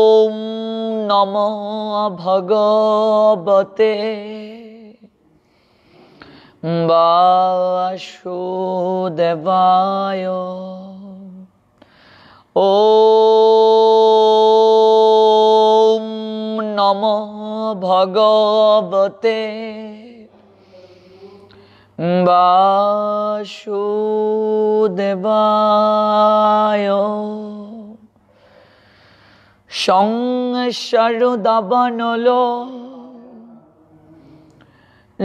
ওম নম ভগবতে বাসুদেবায় ওম নম ভগবতে বাসুদেবায় সংসরদাবনল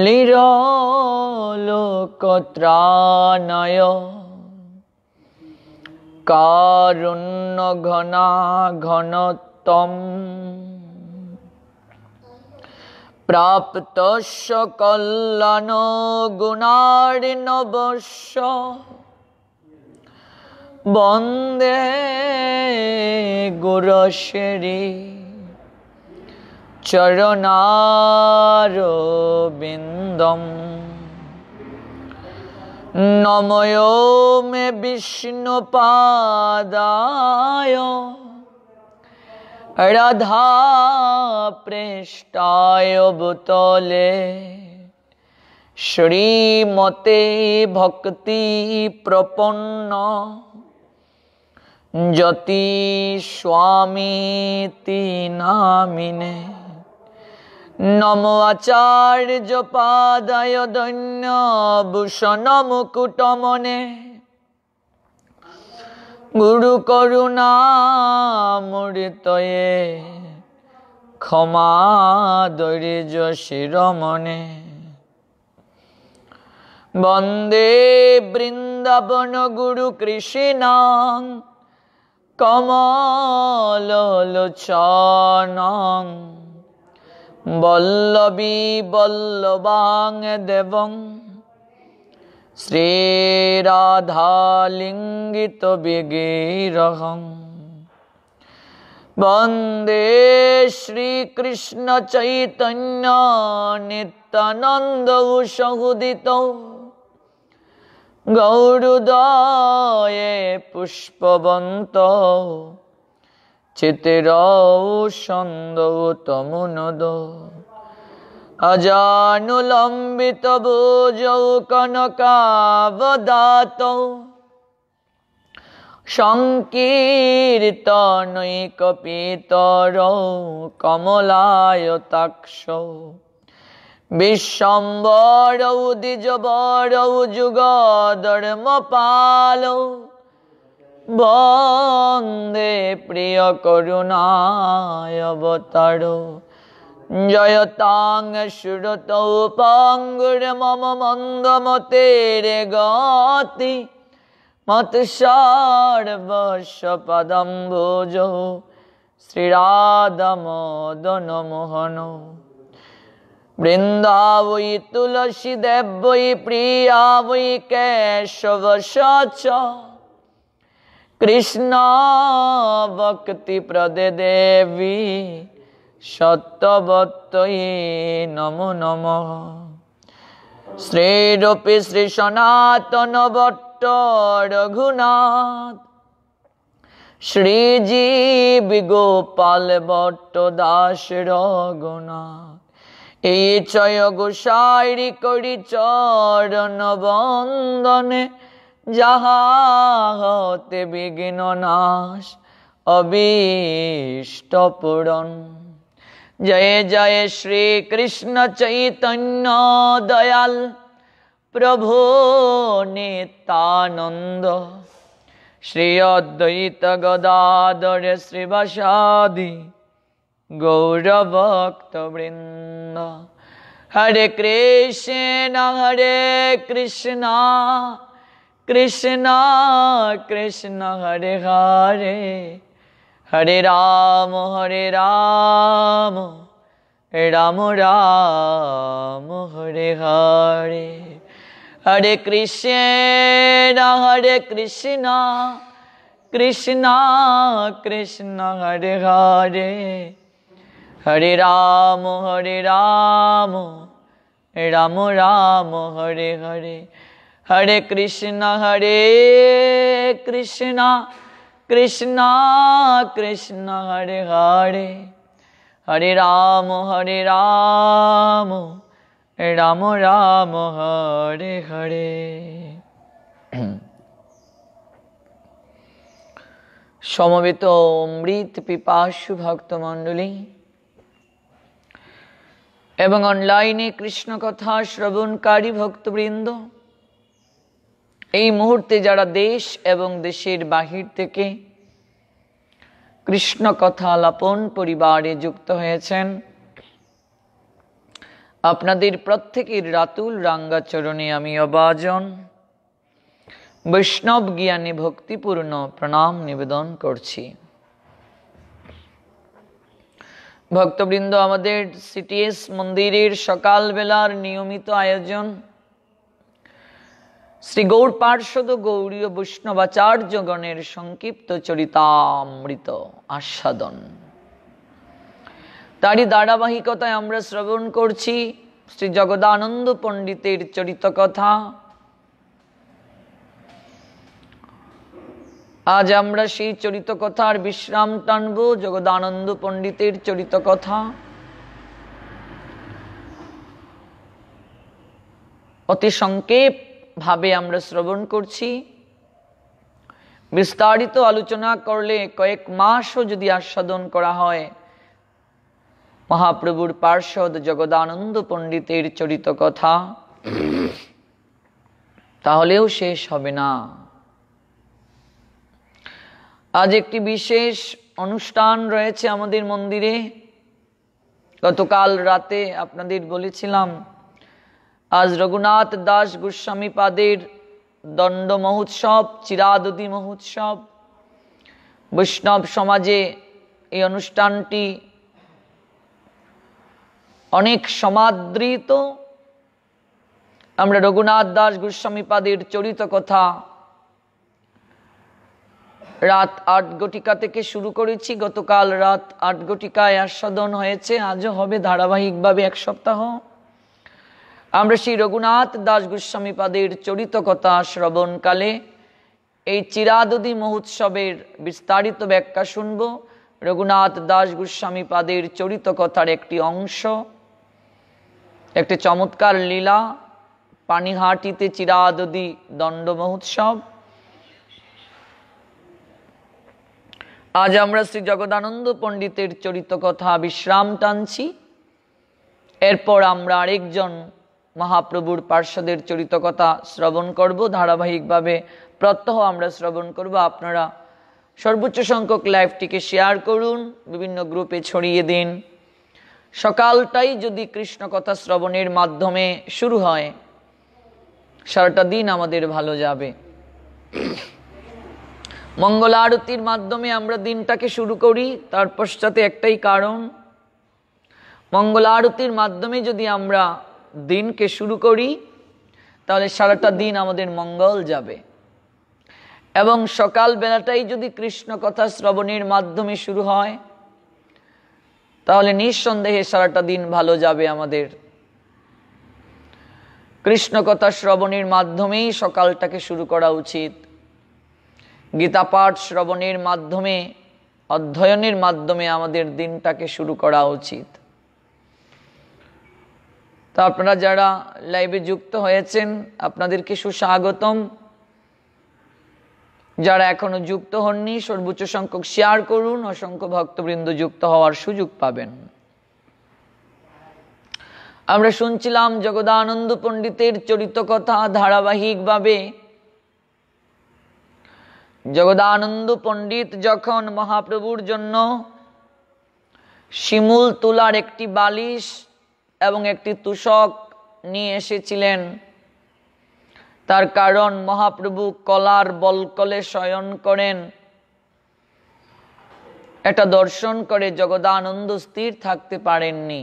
লিরলোকত্রাণয় কারুণ্য ঘনা ঘনতম প্রাপ্তস্য কল্যাণ গুণার্ণবশ্য বন্দে গুরশেরি চরণারবিন্দম নময় মে বিষ্ণুপাদায় রাধা পৃষ্ঠায় বুতলে শ্রীমতে ভক্তি প্রপন্ন যতি স্বামী নামিনে নম আচার্য পাদায় দৈন্য ভূষণ মুকুটমনে গুরু করুণা মৃতয়ে ক্ষমা দৈর্য শিরমনে বন্দে বৃন্দাবন গুরু কৃষ্ণাং কমলোচনং বল্লবী বল্লবাং দেবং শ্রীরাধালিঙ্গিত বিগীরহং বন্দে শ্রীকৃষ্ণ চৈতন্য নিত্যানন্দ সহুদিত গৌরুদয়ে পুষ্পবন্ত চিতির সন্দৌতমুনদ অজানুলম্বিত ভুজৌ কনকাবদাত সংকীর্তনৈকপিতর কমলায়তাক্ষ বিশ্বম্বর দ্বিজবর যুগ ধর্ম পাল বন্দে প্রিয় করুণায় অবতার জয়তাং সুরত পঙ্গুর মম মন্দ রে গতি মত সর্বস্ব পদম্বুজ ভোজ শ্রীরাধমদন মোহন বৃন্দাবই তুলসী দেবই প্রিয়াবই কেশব সচ কৃষ্ণ ভক্তি প্রদে দেবী সত্যবত্তই নম নম শ্রীরূপী শ্রী সনাতন বট্ট রঘুনাথ শ্রীজীব গোপাল বট্ট দাস রঘুনাথ এই চয় গোসাইরি করি চরণ বন্দনে যাহা হতে বিঘ্ন নাশ অবিষ্ট পূরণ জয় জয় শ্রী কৃষ্ণ চৈতন্য দয়াল প্রভু নিতানন্দ শ্রী অদ্বৈত গদাধর শ্রীবাসাদী गौरभक्तवृन्द हरे कृष्ण हरे कृष्ण कृष्ण कृष्ण हरे हरे हरे राम हरे राम राम राम हरे हरे हरे कृष्ण हरे कृष्ण कृष्ण कृष्ण हरे हरे হরে রাম হরে রাম রাম রাম হরে হরে হরে কৃষ্ণ হরে কৃষ্ণ কৃষ্ণ কৃষ্ণ হরে হরে হরে রাম হরে রাম রাম রাম হরে হরে সমবেত অমৃত পিপাসু ভক্তমণ্ডলী এবং অনলাইনে কৃষ্ণ কথা শ্রবণকারী ভক্তবৃন্দ এই মুহূর্তে যারা দেশ এবং দেশের বাহির থেকে কৃষ্ণ কথা লাপন পরিবারে যুক্ত হয়েছেন আপনাদের প্রত্যেকের রাতুল রাঙ্গাচরণে আমি অবাজন বৈষ্ণব জ্ঞানে ভক্তিপূর্ণ প্রণাম নিবেদন করছি ভক্তবৃন্দ আমাদের সিটিএস মন্দিরের সকালবেলার নিয়মিত আয়োজন শ্রী গৌর পার্শ্বদ গৌরীয় বৈষ্ণবাচার্যগণের সংক্ষিপ্ত চরিতামৃত আস্বাদন তারই ধারাবাহিকতায় আমরা শ্রবণ করছি শ্রী জগদানন্দ পণ্ডিতের কথা আজ আমরা সেই চরিত কথার বিশ্রাম টানব জগদানন্দ পণ্ডিতের চরিত কথা অতি সংক্ষেপ ভাবে আমরা শ্রবণ করছি বিস্তারিত আলোচনা করলে কয়েক মাসও যদি আস্বাদন করা হয় মহাপ্রভুর পার্ষদ জগদানন্দ পণ্ডিতের চরিত কথা তাহলেও শেষ হবে না আজ একটি বিশেষ অনুষ্ঠান রয়েছে আমাদের মন্দিরে গতকাল রাতে আপনাদের বলেছিলাম আজ রঘুনাথ দাস গোস্বামী পাদের দণ্ড মহোৎসব চিরাদদি মহোৎসব বৈষ্ণব সমাজে এই অনুষ্ঠানটি অনেক সমাদৃত আমরা রঘুনাথ দাস গোস্বামী পাদের চরিত কথা রাত আট গটিকা থেকে শুরু করেছি গতকাল রাত আট গটিকায় আস্বাদন হয়েছে আজও হবে ধারাবাহিকভাবে এক সপ্তাহ আমরা শ্রী রঘুনাথ দাস গোস্বামী চরিত কথা শ্রবণকালে এই চিরাদদি মহোৎসবের বিস্তারিত ব্যাখ্যা শুনব রঘুনাথ দাস গোস্বামী চরিত কথার একটি অংশ একটি চমৎকার লীলা পানিহাটিতে চিরাদদি দণ্ড মহোৎসব আজ আমরা শ্রী জগদানন্দ পণ্ডিতের চরিত কথা বিশ্রাম টানছি এরপর আমরা আরেকজন মহাপ্রভুর পার্শ্বদের চরিত কথা শ্রবণ করব ধারাবাহিকভাবে প্রত্যহ আমরা শ্রবণ করব আপনারা সর্বোচ্চ সংখ্যক লাইভটিকে শেয়ার করুন বিভিন্ন গ্রুপে ছড়িয়ে দিন সকালটাই যদি কৃষ্ণ কথা শ্রবণের মাধ্যমে শুরু হয় সারাটা দিন আমাদের ভালো যাবে মঙ্গল আরতির মাধ্যমে আমরা দিনটাকে শুরু করি তার পশ্চাতে একটাই কারণ মঙ্গল আরতির মাধ্যমে যদি আমরা দিনকে শুরু করি তাহলে সারাটা দিন আমাদের মঙ্গল যাবে এবং সকাল বেলাটাই যদি কৃষ্ণ কথা শ্রবণের মাধ্যমে শুরু হয় তাহলে নিঃসন্দেহে সারাটা দিন ভালো যাবে আমাদের কৃষ্ণ কথা শ্রবণের মাধ্যমেই সকালটাকে শুরু করা উচিত গীতাপাঠ শ্রবণের মাধ্যমে অধ্যয়নের মাধ্যমে আমাদের দিনটাকে শুরু করা উচিত তো আপনারা যারা লাইভে যুক্ত হয়েছেন আপনাদেরকে সুস্বাগতম যারা এখনো যুক্ত হননি সর্বোচ্চ সংখ্যক শেয়ার করুন অসংখ্য ভক্তবৃন্দ যুক্ত হওয়ার সুযোগ পাবেন আমরা শুনছিলাম জগদানন্দ পণ্ডিতের চরিত কথা ধারাবাহিকভাবে ভাবে জগদানন্দ পণ্ডিত যখন মহাপ্রভুর জন্য শিমুল তুলার একটি বালিশ এবং একটি তুষক নিয়ে এসেছিলেন তার কারণ মহাপ্রভু কলার বলকলে শয়ন করেন এটা দর্শন করে জগদানন্দ স্থির থাকতে পারেননি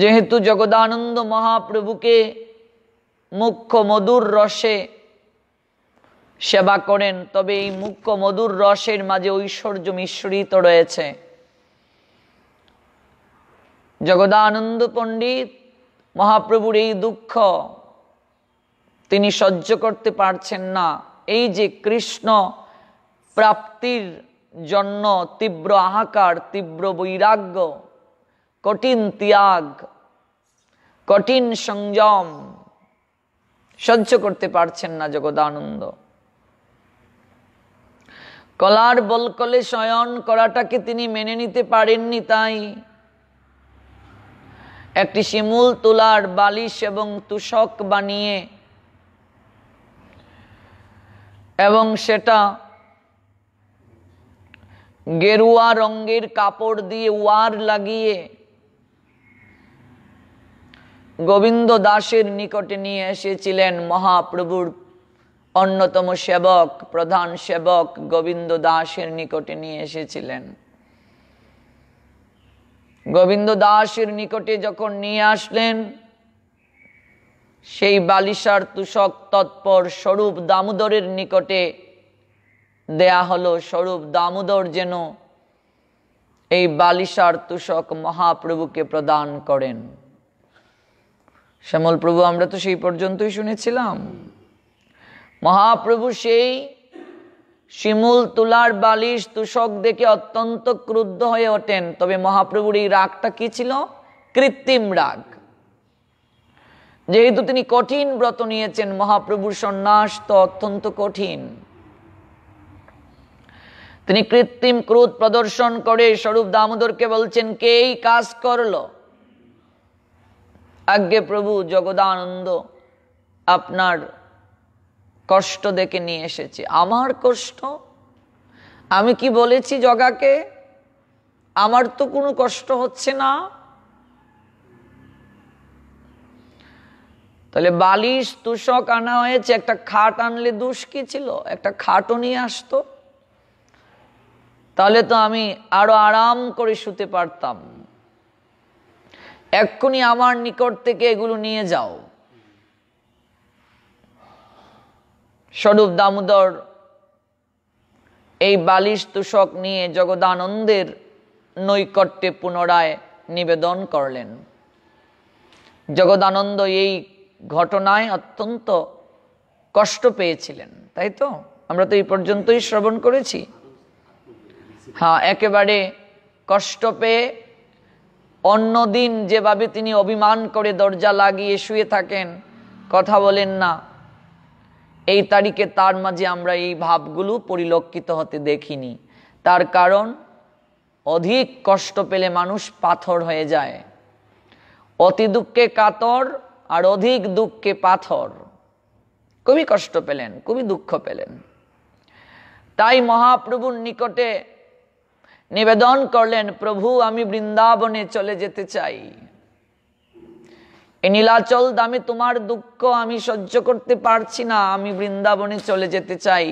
যেহেতু জগদানন্দ মহাপ্রভুকে মুখ্য মধুর রসে সেবা করেন তবে এই মুখ্য মধুর রসের মাঝে ঐশ্বর্য মিশ্রিত রয়েছে জগদানন্দ পণ্ডিত মহাপ্রভুর এই দুঃখ তিনি সহ্য করতে পারছেন না এই যে কৃষ্ণ প্রাপ্তির জন্য তীব্র আহাকার তীব্র বৈরাগ্য কঠিন ত্যাগ কঠিন সংযম সহ্য করতে পারছেন না জগদানন্দ কলার বলকলে শয়ন করাটাকে তিনি মেনে নিতে পারেননি তাই একটি শিমুল তুলার বালিশ এবং তুষক বানিয়ে এবং সেটা গেরুয়া রঙ্গের কাপড় দিয়ে ওয়ার লাগিয়ে গোবিন্দ দাসের নিকটে নিয়ে এসেছিলেন মহাপ্রভুর অন্যতম সেবক প্রধান সেবক গোবিন্দ দাসের নিকটে নিয়ে এসেছিলেন গোবিন্দ দাসের নিকটে যখন নিয়ে আসলেন সেই বালিশার তুষক তৎপর স্বরূপ দামোদরের নিকটে দেয়া হলো স্বরূপ দামোদর যেন এই বালিশার তুষক মহাপ্রভুকে প্রদান করেন শ্যামল প্রভু আমরা তো সেই পর্যন্তই শুনেছিলাম মহাপ্রভু সেই শিমুল তুলার বালিশ তুষক দেখে অত্যন্ত ক্রুদ্ধ হয়ে ওঠেন তবে মহাপ্রভুর এই রাগটা কি ছিল কৃত্রিম রাগ যেহেতু তিনি কঠিন ব্রত নিয়েছেন মহাপ্রভুর সন্ন্যাস তো অত্যন্ত কঠিন তিনি কৃত্রিম ক্রোধ প্রদর্শন করে স্বরূপ দামোদরকে বলছেন কে এই কাজ করলো আজ্ঞে প্রভু জগদানন্দ আপনার কষ্ট দেখে নিয়ে এসেছে আমার কষ্ট আমি কি বলেছি জগাকে আমার তো কোনো কষ্ট হচ্ছে না তাহলে বালিশ তুষক আনা হয়েছে একটা খাট আনলে দোষ কি ছিল একটা খাটও নিয়ে আসতো তাহলে তো আমি আরো আরাম করে শুতে পারতাম এক্ষুনি আমার নিকট থেকে এগুলো নিয়ে যাও স্বরূপ দামোদর এই বালিশ তুষক নিয়ে জগদানন্দের নৈকট্যে পুনরায় নিবেদন করলেন জগদানন্দ এই ঘটনায় অত্যন্ত কষ্ট পেয়েছিলেন তাই তো আমরা তো এই পর্যন্তই শ্রবণ করেছি হ্যাঁ একেবারে কষ্ট পেয়ে অন্যদিন যেভাবে তিনি অভিমান করে দরজা লাগিয়ে শুয়ে থাকেন কথা বলেন না এই তারিখে তার মাঝে আমরা এই ভাবগুলো পরিলক্ষিত হতে দেখিনি তার কারণ অধিক কষ্ট পেলে মানুষ পাথর হয়ে যায় অতি দুঃখে কাতর আর অধিক দুঃখে পাথর খুবই কষ্ট পেলেন খুবই দুঃখ পেলেন তাই মহাপ্রভুর নিকটে নিবেদন করলেন প্রভু আমি বৃন্দাবনে চলে যেতে চাই এ নীলাচল দামে তোমার দুঃখ আমি সহ্য করতে পারছি না আমি বৃন্দাবনে চলে যেতে চাই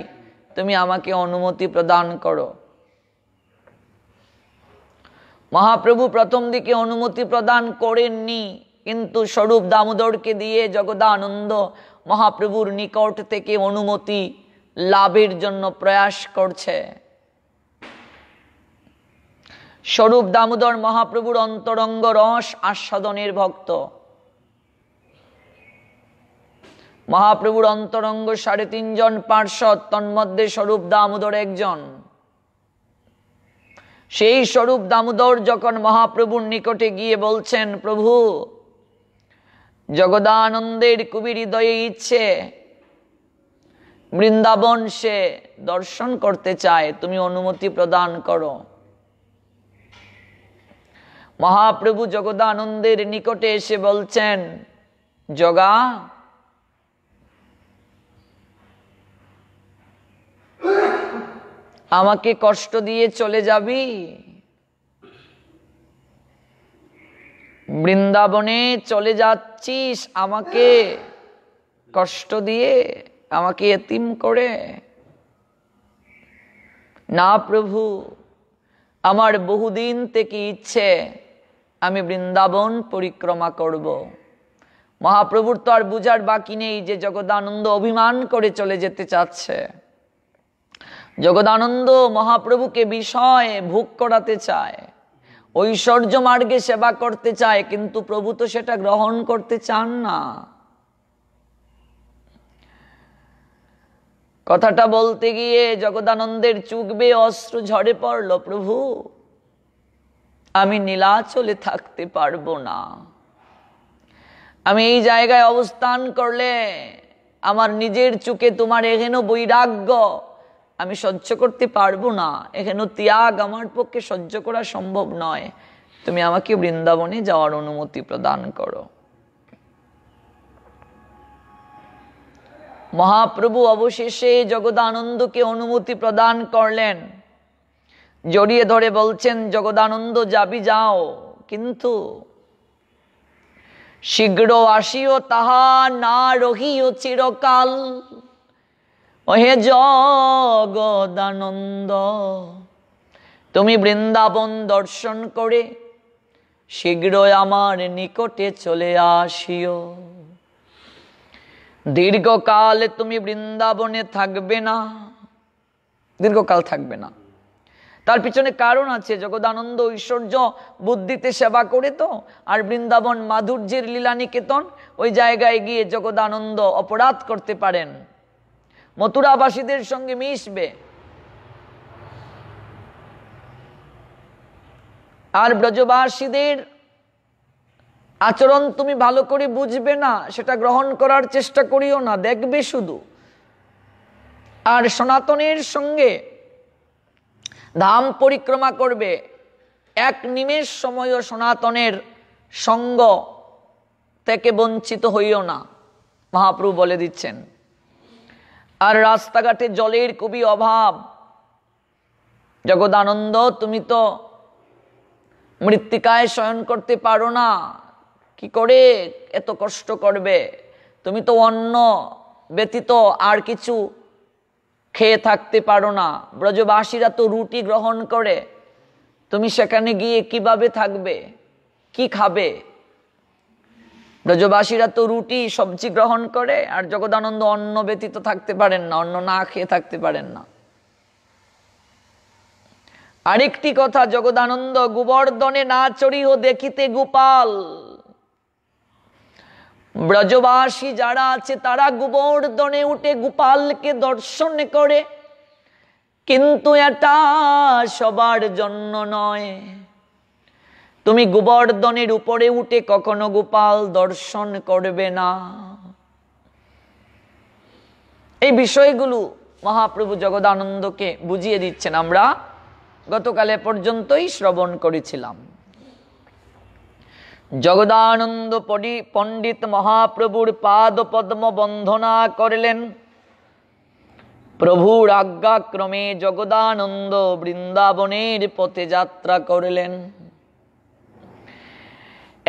তুমি আমাকে অনুমতি প্রদান করো মহাপ্রভু প্রথম দিকে অনুমতি প্রদান করেননি কিন্তু স্বরূপ দামোদরকে দিয়ে জগদানন্দ মহাপ্রভুর নিকট থেকে অনুমতি লাভের জন্য প্রয়াস করছে স্বরূপ দামোদর মহাপ্রভুর অন্তরঙ্গ রস আস্বাদনের ভক্ত মহাপ্রভুর অন্তরঙ্গ সাড়ে তিনজন পার্শ্বদ তন্মধ্যে স্বরূপ দামোদর একজন সেই স্বরূপ দামোদর যখন মহাপ্রভুর নিকটে গিয়ে বলছেন প্রভু জগদানন্দের কবির হৃদয়ে ইচ্ছে বৃন্দাবন সে দর্শন করতে চায় তুমি অনুমতি প্রদান করো মহাপ্রভু জগদানন্দের নিকটে এসে বলছেন জগা আমাকে কষ্ট দিয়ে চলে যাবি বৃন্দাবনে চলে যাচ্ছিস আমাকে কষ্ট দিয়ে আমাকে এতিম করে না প্রভু আমার বহুদিন থেকে ইচ্ছে আমি বৃন্দাবন পরিক্রমা করব। মহাপ্রভুর তো আর বুঝার বাকি নেই যে জগদানন্দ অভিমান করে চলে যেতে চাচ্ছে জগদানন্দ মহাপ্রভুকে বিষয়ে ভোগ করাতে চায় ঐশ্বর্য মার্গে সেবা করতে চায় কিন্তু প্রভু তো সেটা গ্রহণ করতে চান না কথাটা বলতে গিয়ে জগদানন্দের চুকবে বেয়ে অস্ত্র ঝরে পড়ল প্রভু আমি নীলাচলে থাকতে পারবো না আমি এই জায়গায় অবস্থান করলে আমার নিজের চুকে তোমার এখনো বৈরাগ্য আমি সহ্য করতে পারবো না এখনো ত্যাগ আমার পক্ষে সহ্য করা সম্ভব নয় তুমি আমাকে বৃন্দাবনে যাওয়ার অনুমতি প্রদান করো মহাপ্রভু অবশেষে জগদানন্দকে অনুমতি প্রদান করলেন জড়িয়ে ধরে বলছেন জগদানন্দ যাবি যাও কিন্তু শীঘ্র আসিও তাহা না রহিও চিরকাল ওহে জগদানন্দ তুমি বৃন্দাবন দর্শন করে শীঘ্রই আমার নিকটে চলে আসিও দীর্ঘকাল তুমি বৃন্দাবনে থাকবে না দীর্ঘকাল থাকবে না তার পিছনে কারণ আছে জগদানন্দ ঐশ্বর্য বুদ্ধিতে সেবা করে তো আর বৃন্দাবন মাধুর্যের লীলা নিকেতন ওই জায়গায় গিয়ে জগদানন্দ অপরাধ করতে পারেন মথুরাবাসীদের সঙ্গে মিশবে আর ব্রজবাসীদের আচরণ তুমি ভালো করে বুঝবে না সেটা গ্রহণ করার চেষ্টা করিও না দেখবে শুধু আর সনাতনের সঙ্গে ধাম পরিক্রমা করবে এক নিমেষ সময়ও সনাতনের সঙ্গ থেকে বঞ্চিত হইও না মহাপ্রভু বলে দিচ্ছেন আর রাস্তাঘাটে জলের খুবই অভাব জগদানন্দ তুমি তো মৃত্তিকায় শয়ন করতে পারো না কি করে এত কষ্ট করবে তুমি তো অন্য ব্যতীত আর কিছু খেয়ে থাকতে পারো না ব্রজবাসীরা তো রুটি গ্রহণ করে তুমি সেখানে গিয়ে কিভাবে থাকবে কি খাবে ব্রজবাসীরা তো রুটি সবজি গ্রহণ করে আর জগদানন্দ অন্ন ব্যতীত থাকতে পারেন না অন্ন না খেয়ে থাকতে পারেন না আরেকটি কথা জগদানন্দ গোবর্ধনে না চড়িও দেখিতে গোপাল ব্রজবাসী যারা আছে তারা গোবর্ধনে উঠে গোপালকে দর্শন করে কিন্তু এটা সবার জন্য নয় তুমি গোবর্ধনের উপরে উঠে কখনো গোপাল দর্শন করবে না এই বিষয়গুলো মহাপ্রভু জগদানন্দকে বুঝিয়ে দিচ্ছেন আমরা গতকালে পর্যন্তই শ্রবণ করেছিলাম জগদানন্দ পণ্ডিত মহাপ্রভুর পাদ পদ্ম বন্ধনা করলেন প্রভুর আজ্ঞাক্রমে জগদানন্দ বৃন্দাবনের পথে যাত্রা করলেন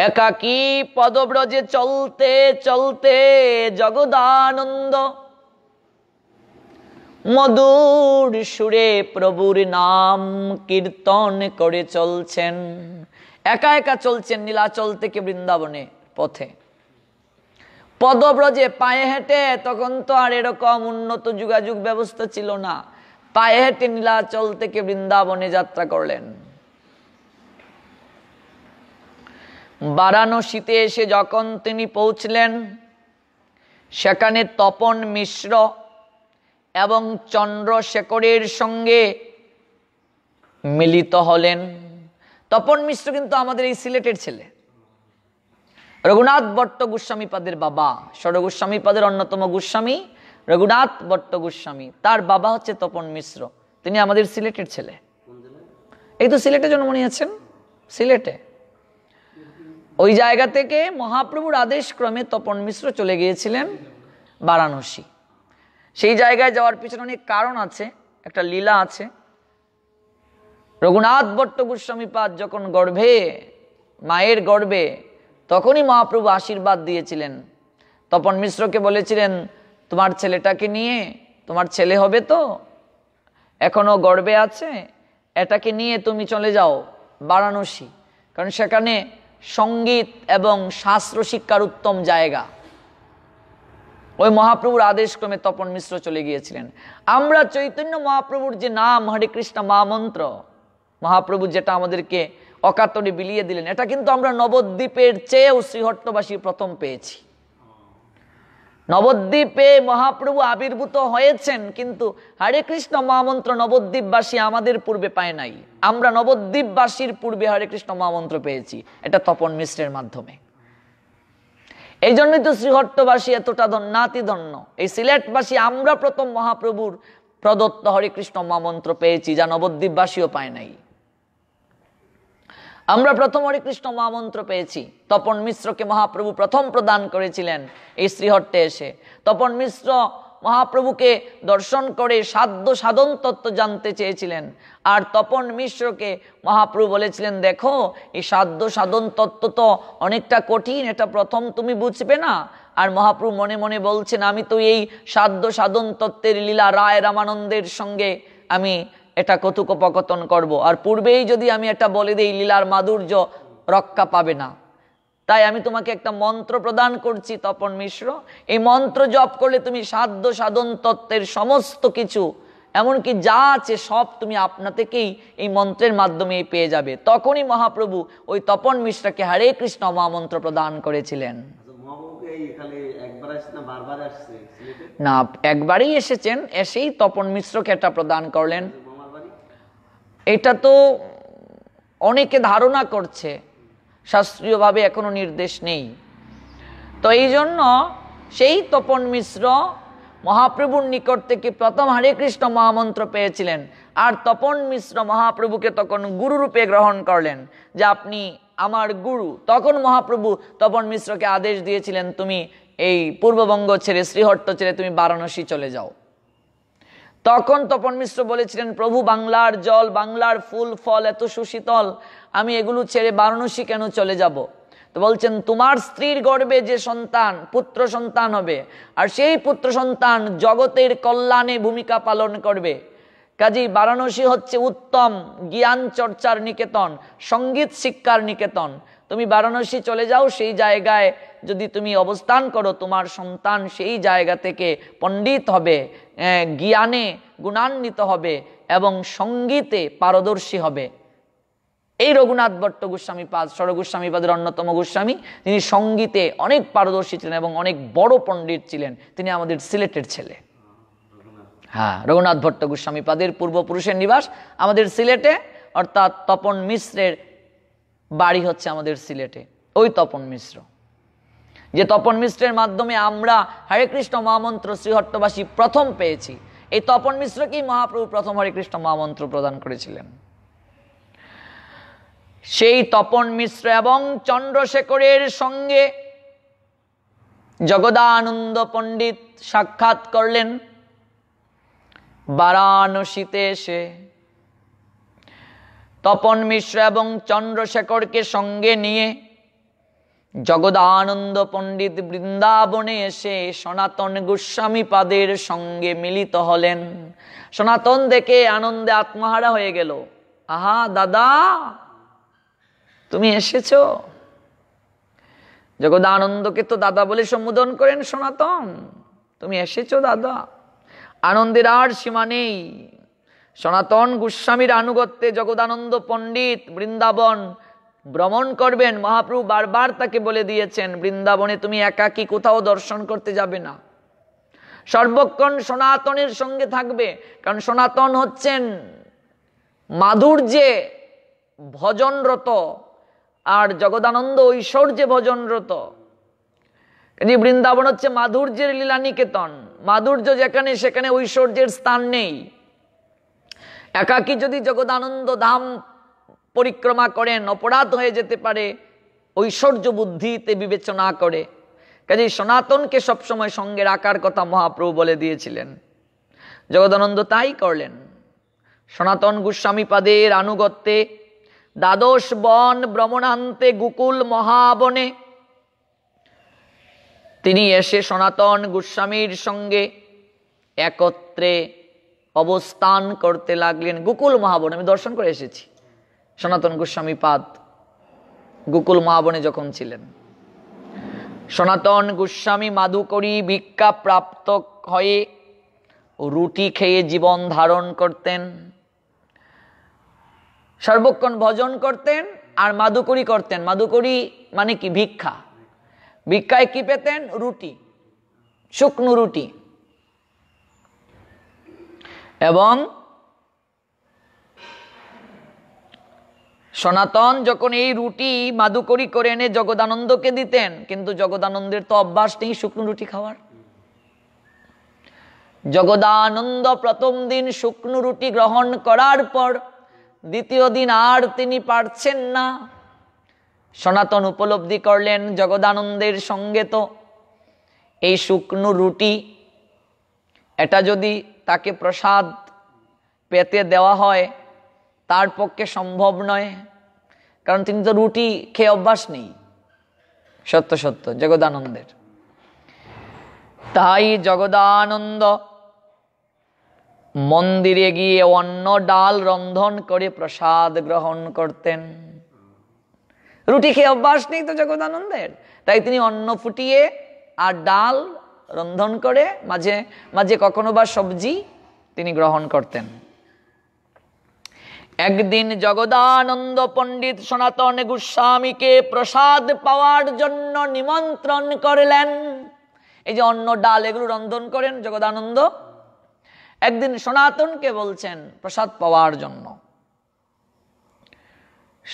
একাকী পদব্রজে চলতে চলতে জগদানন্দ মধুর সুরে প্রভুর নাম কীর্তন করে চলছেন একা একা চলছেন নীলাচল থেকে বৃন্দাবনে পথে পদব্রজে পায়ে হেঁটে তখন তো আর এরকম উন্নত যোগাযোগ ব্যবস্থা ছিল না পায়ে হেঁটে নীলাচল থেকে বৃন্দাবনে যাত্রা করলেন বারাণসীতে এসে যখন তিনি পৌঁছলেন সেখানে তপন মিশ্র এবং চন্দ্রশেখরের সঙ্গে মিলিত হলেন তপন মিশ্র কিন্তু আমাদের এই সিলেটের ছেলে রঘুনাথ ভট্ট গোস্বামীপাদের বাবা ষড় গোস্বামীপাদের অন্যতম গোস্বামী রঘুনাথ ভট্ট গোস্বামী তার বাবা হচ্ছে তপন মিশ্র তিনি আমাদের সিলেটের ছেলে এই তো সিলেটে জন্ম নিয়েছেন সিলেটে ওই জায়গা থেকে মহাপ্রভুর আদেশ ক্রমে তপন মিশ্র চলে গিয়েছিলেন বারাণসী সেই জায়গায় যাওয়ার পিছনে অনেক কারণ আছে একটা লীলা আছে রঘুনাথ ভট্ট গোস্বামীপাদ যখন গর্ভে মায়ের গর্ভে তখনই মহাপ্রভু আশীর্বাদ দিয়েছিলেন তপন মিশ্রকে বলেছিলেন তোমার ছেলেটাকে নিয়ে তোমার ছেলে হবে তো এখনো গর্বে আছে এটাকে নিয়ে তুমি চলে যাও বারাণসী কারণ সেখানে সঙ্গীত এবং শাস্ত্র শিক্ষার উত্তম জায়গা ওই মহাপ্রভুর আদেশক্রমে তপন মিশ্র চলে গিয়েছিলেন আমরা চৈতন্য মহাপ্রভুর যে নাম হরে কৃষ্ণ মহামন্ত্র মহাপ্রভু যেটা আমাদেরকে অকাতরে বিলিয়ে দিলেন এটা কিন্তু আমরা নবদ্বীপের চেয়েও শ্রীহট্টবাসী প্রথম পেয়েছি নবদ্বীপে মহাপ্রভু আবির্ভূত হয়েছেন কিন্তু হরে কৃষ্ণ মহামন্ত্র নবদ্বীপবাসী আমাদের পূর্বে পায় নাই আমরা নবদ্বীপবাসীর পূর্বে হরে কৃষ্ণ মহামন্ত্র পেয়েছি এটা তপন মিশ্রের মাধ্যমে এই জন্যই তো শ্রীহট্টবাসী এতটা ধন্য এই সিলেটবাসী আমরা প্রথম মহাপ্রভুর প্রদত্ত হরে কৃষ্ণ মহামন্ত্র পেয়েছি যা নবদ্বীপবাসীও পায় নাই আমরা প্রথম হরিকৃষ্ণ মহামন্ত্র পেয়েছি তপন মিশ্রকে মহাপ্রভু প্রথম প্রদান করেছিলেন এই শ্রীহট্টে এসে তপন মিশ্র মহাপ্রভুকে দর্শন করে সাধ্য সাধন তত্ত্ব জানতে চেয়েছিলেন আর তপন মিশ্রকে মহাপ্রভু বলেছিলেন দেখো এই সাধ্য সাধন তত্ত্ব তো অনেকটা কঠিন এটা প্রথম তুমি বুঝবে না আর মহাপ্রভু মনে মনে বলছেন আমি তো এই সাধ্য সাধন তত্ত্বের লীলা রায় রামানন্দের সঙ্গে আমি এটা কথোপকথন করব। আর পূর্বেই যদি আমি এটা বলে দিই লীলার মাধুর্য রক্ষা পাবে না তাই আমি তোমাকে একটা মন্ত্র প্রদান করছি তপন মিশ্র এই মন্ত্র জপ করলে তুমি সাধ্য সাধন তত্ত্বের সমস্ত কিছু এমনকি যা আছে সব তুমি আপনা থেকেই এই মন্ত্রের মাধ্যমে পেয়ে যাবে তখনই মহাপ্রভু ওই তপন মিশ্রাকে হরে কৃষ্ণ মহামন্ত্র প্রদান করেছিলেন আচ্ছা, না একবারই এসেছেন এসেই তপন মিশ্রকে এটা প্রদান করলেন এটা তো অনেকে ধারণা করছে শাস্ত্রীয়ভাবে এখনো নির্দেশ নেই তো এই জন্য সেই তপন মিশ্র মহাপ্রভুর নিকট থেকে প্রথম হরে কৃষ্ণ মহামন্ত্র পেয়েছিলেন আর তপন মিশ্র মহাপ্রভুকে তখন গুরুরূপে গ্রহণ করলেন যে আপনি আমার গুরু তখন মহাপ্রভু তপন মিশ্রকে আদেশ দিয়েছিলেন তুমি এই পূর্ববঙ্গ ছেড়ে শ্রীহট্ট ছেড়ে তুমি বারাণসী চলে যাও তখন তপন মিশ্র বলেছিলেন প্রভু বাংলার জল বাংলার ফুল ফল এত সুশীতল আমি এগুলো ছেড়ে বারাণসী কেন চলে যাব। তো বলছেন তোমার স্ত্রীর গর্বে যে সন্তান পুত্র সন্তান হবে আর সেই পুত্র সন্তান জগতের কল্যাণে ভূমিকা পালন করবে কাজেই বারাণসী হচ্ছে উত্তম জ্ঞান চর্চার নিকেতন সঙ্গীত শিক্ষার নিকেতন তুমি বারাণসী চলে যাও সেই জায়গায় যদি তুমি অবস্থান করো তোমার সন্তান সেই জায়গা থেকে পণ্ডিত হবে জ্ঞানে গুণান্বিত হবে এবং সঙ্গীতে পারদর্শী হবে এই রঘুনাথ ভট্ট গোস্বামী পাদ সরগোস্বামী পাদের অন্যতম গোস্বামী তিনি সঙ্গীতে অনেক পারদর্শী ছিলেন এবং অনেক বড় পণ্ডিত ছিলেন তিনি আমাদের সিলেটের ছেলে হ্যাঁ রঘুনাথ ভট্ট গোস্বামী পাদের পূর্বপুরুষের নিবাস আমাদের সিলেটে অর্থাৎ তপন মিশ্রের বাড়ি হচ্ছে আমাদের সিলেটে ওই তপন মিশ্র যে তপন মিশ্রের মাধ্যমে আমরা হরে কৃষ্ণ মহামন্ত্র শ্রীহট্টবাসী প্রথম পেয়েছি এই তপন মিশ্রকেই মহাপ্রভু প্রথম হরে কৃষ্ণ মহামন্ত্র প্রদান করেছিলেন সেই তপন মিশ্র এবং চন্দ্রশেখরের সঙ্গে জগদানন্দ পণ্ডিত সাক্ষাৎ করলেন বারাণসীতে এসে তপন মিশ্র এবং চন্দ্রশেখরকে সঙ্গে নিয়ে জগদানন্দ পণ্ডিত বৃন্দাবনে এসে সনাতন গোস্বামী পাদের সঙ্গে মিলিত হলেন সনাতন দেখে আনন্দে আত্মহারা হয়ে গেল আহা দাদা তুমি এসেছ জগদানন্দকে তো দাদা বলে সম্বোধন করেন সনাতন তুমি এসেছো দাদা আনন্দের আর সীমা নেই সনাতন গোস্বামীর আনুগত্যে জগদানন্দ পণ্ডিত বৃন্দাবন ভ্রমণ করবেন মহাপ্রভু বারবার তাকে বলে দিয়েছেন বৃন্দাবনে তুমি একাকি কোথাও দর্শন করতে যাবে না সর্বক্ষণ সনাতনের সঙ্গে থাকবে কারণ সনাতন হচ্ছেন মাধুর্যে ভজনরত আর জগদানন্দ ঐশ্বর্যে ভজনরত কাজে বৃন্দাবন হচ্ছে মাধুর্যের লীলা নিকেতন মাধুর্য যেখানে সেখানে ঐশ্বর্যের স্থান নেই একাকি যদি জগদানন্দ ধাম পরিক্রমা করেন অপরাধ হয়ে যেতে পারে ঐশ্বর্য বুদ্ধিতে বিবেচনা করে কাজে সনাতনকে সবসময় সঙ্গে রাখার কথা মহাপ্রভু বলে দিয়েছিলেন জগদানন্দ তাই করলেন সনাতন গোস্বামীপাদের আনুগত্যে দ্বাদশ বন ভ্রমণান্তে গুকুল মহাবনে তিনি এসে সনাতন গোস্বামীর সঙ্গে একত্রে অবস্থান করতে লাগলেন গোকুল মহাবন আমি দর্শন করে এসেছি সনাতন গোস্বামী পাদ গোকুল মহাবনে যখন ছিলেন সনাতন গোস্বামী মাধুকরী ভিক্ষা প্রাপ্ত হয়ে রুটি খেয়ে জীবন ধারণ করতেন সর্বক্ষণ ভজন করতেন আর মাধুকরি করতেন মাধুকরি মানে কি ভিক্ষা ভিক্ষায় কি পেতেন রুটি শুকনো রুটি এবং সনাতন যখন এই রুটি মাদুকরি করে এনে জগদানন্দকে দিতেন কিন্তু জগদানন্দের তো অভ্যাস নেই শুকনো রুটি খাওয়ার জগদানন্দ প্রথম দিন শুকনো রুটি গ্রহণ করার পর দ্বিতীয় দিন আর তিনি পারছেন না সনাতন উপলব্ধি করলেন জগদানন্দের সঙ্গে তো এই শুকনো রুটি এটা যদি তাকে প্রসাদ পেতে দেওয়া হয় তার পক্ষে সম্ভব নয় কারণ তিনি তো রুটি খেয়ে অভ্যাস নেই সত্য সত্য জগদানন্দের তাই জগদানন্দ মন্দিরে গিয়ে অন্য ডাল রন্ধন করে প্রসাদ গ্রহণ করতেন রুটি খেয়ে অভ্যাস নেই তো জগদানন্দের তাই তিনি অন্ন ফুটিয়ে আর ডাল রন্ধন করে মাঝে মাঝে কখনো বা সবজি তিনি গ্রহণ করতেন একদিন জগদানন্দ পণ্ডিত সনাতন গোস্বামীকে প্রসাদ পাওয়ার জন্য নিমন্ত্রণ করলেন এই যে অন্য ডাল এগুলো রন্ধন করেন জগদানন্দ একদিন সনাতনকে বলছেন প্রসাদ পাওয়ার জন্য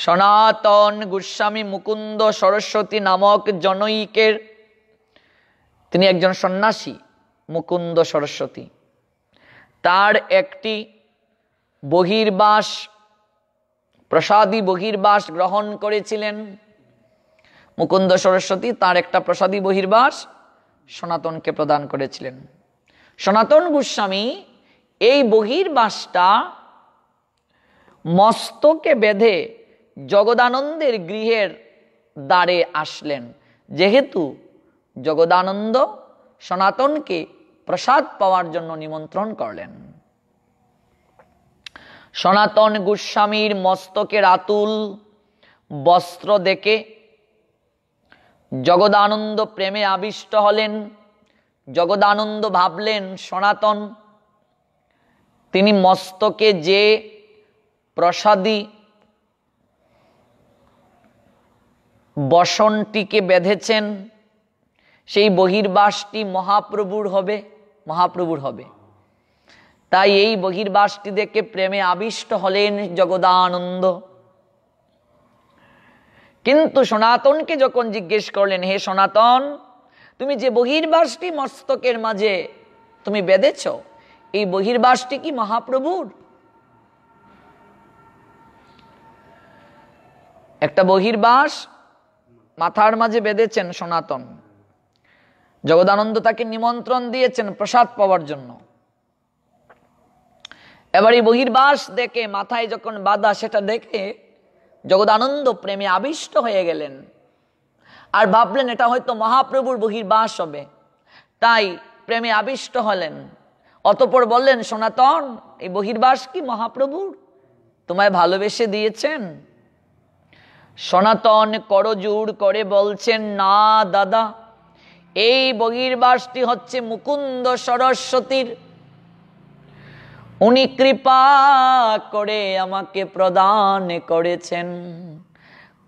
সনাতন গোস্বামী মুকুন্দ সরস্বতী নামক জনৈকের তিনি একজন সন্ন্যাসী মুকুন্দ সরস্বতী তার একটি বহির্বাস প্রসাদী বহির্বাস গ্রহণ করেছিলেন মুকুন্দ সরস্বতী তার একটা প্রসাদী বহির্বাস সনাতনকে প্রদান করেছিলেন সনাতন গোস্বামী এই বহির্বাসটা মস্তকে বেঁধে জগদানন্দের গৃহের দ্বারে আসলেন যেহেতু জগদানন্দ সনাতনকে প্রসাদ পাওয়ার জন্য নিমন্ত্রণ করলেন সনাতন গোস্বামীর মস্তকের আতুল বস্ত্র দেখে জগদানন্দ প্রেমে আবিষ্ট হলেন জগদানন্দ ভাবলেন সনাতন তিনি মস্তকে যে প্রসাদী বসনটিকে বেঁধেছেন সেই বহির্বাসটি মহাপ্রভুর হবে মহাপ্রভুর হবে তাই এই বহির্বাসটি দেখে প্রেমে আবিষ্ট হলেন জগদানন্দ কিন্তু সনাতনকে যখন জিজ্ঞেস করলেন হে সনাতন তুমি যে বহির্বাসটি মস্তকের মাঝে তুমি বেঁধেছ এই বহির্বাসটি কি মহাপ্রভুর একটা বহির্বাস মাথার মাঝে বেঁধেছেন সনাতন জগদানন্দ তাকে নিমন্ত্রণ দিয়েছেন প্রসাদ পাওয়ার জন্য এবার এই বহির্বাস দেখে মাথায় যখন বাধা সেটা দেখে জগদানন্দ প্রেমে আবিষ্ট হয়ে গেলেন আর ভাবলেন এটা হয়তো মহাপ্রভুর বহির্বাস হবে তাই প্রেমে আবিষ্ট হলেন অতপর বললেন সনাতন এই বহির্বাস কি মহাপ্রভুর তোমায় ভালোবেসে দিয়েছেন সনাতন করজুর করে বলছেন না দাদা এই বাসটি হচ্ছে মুকুন্দ সরস্বতীর উনি কৃপা করে আমাকে প্রদান করেছেন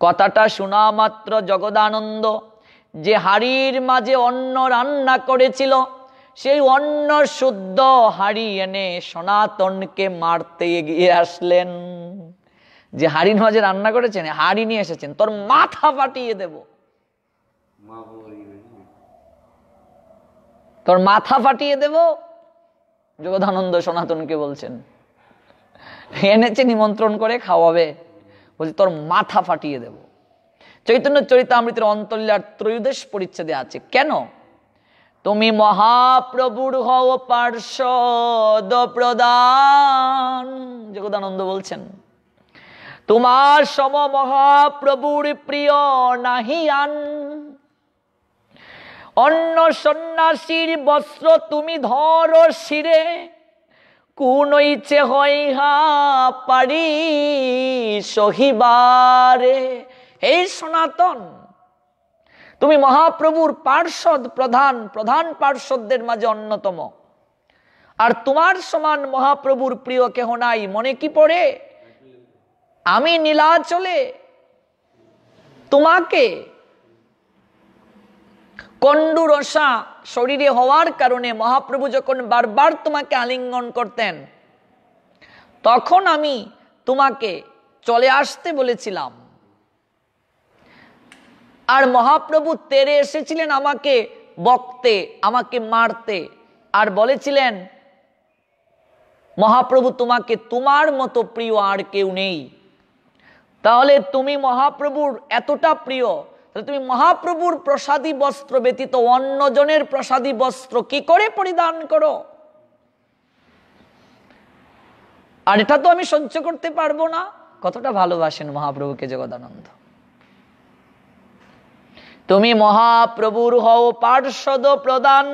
কথাটা শোনা মাত্র জগদানন্দ যে হাড়ির মাঝে অন্ন রান্না করেছিল সেই অন্ন শুদ্ধ হাড়ি এনে সনাতনকে মারতে এগিয়ে আসলেন যে হাড়ির মাঝে রান্না করেছেন হাড়ি নিয়ে এসেছেন তোর মাথা ফাটিয়ে দেব তোর মাথা ফাটিয়ে দেব যোগাধানন্দ সনাতনকে বলছেন এনেছে নিমন্ত্রণ করে খাওয়াবে বলছি তোর মাথা ফাটিয়ে দেব চৈতন্য চরিতামৃতের অন্তল্যার ত্রয়োদেশ পরিচ্ছেদে আছে কেন তুমি মহাপ্রভুর হও পার্শ্বদ প্রদান জগদানন্দ বলছেন তোমার সম মহাপ্রভুর প্রিয় নাহি আন অন্য সন্ন্যাসীর বস্ত্র তুমি ধরো শিরে কোন ইচ্ছে হইহা পারি সহিবারে এই সনাতন তুমি মহাপ্রভুর পার্ষদ প্রধান প্রধান পার্ষদদের মাঝে অন্যতম আর তোমার সমান মহাপ্রভুর প্রিয় কেহ নাই মনে কি পড়ে আমি নীলাচলে তোমাকে কণ্ডুরসা শরীরে হওয়ার কারণে মহাপ্রভু যখন বারবার তোমাকে আলিঙ্গন করতেন তখন আমি তোমাকে চলে আসতে বলেছিলাম আর মহাপ্রভু তেরে এসেছিলেন আমাকে বকতে আমাকে মারতে আর বলেছিলেন মহাপ্রভু তোমাকে তোমার মতো প্রিয় আর কেউ নেই তাহলে তুমি মহাপ্রভুর এতটা প্রিয় তাহলে তুমি মহাপ্রভুর প্রসাদী বস্ত্র ব্যতীত অন্যজনের প্রসাদী বস্ত্র কি করে পরিধান করো আর এটা তো আমি সহ্য করতে পারবো না কতটা ভালোবাসেন মহাপ্রভুকে জগদানন্দ তুমি মহাপ্রভুর হও পার্শ্বদ প্রদান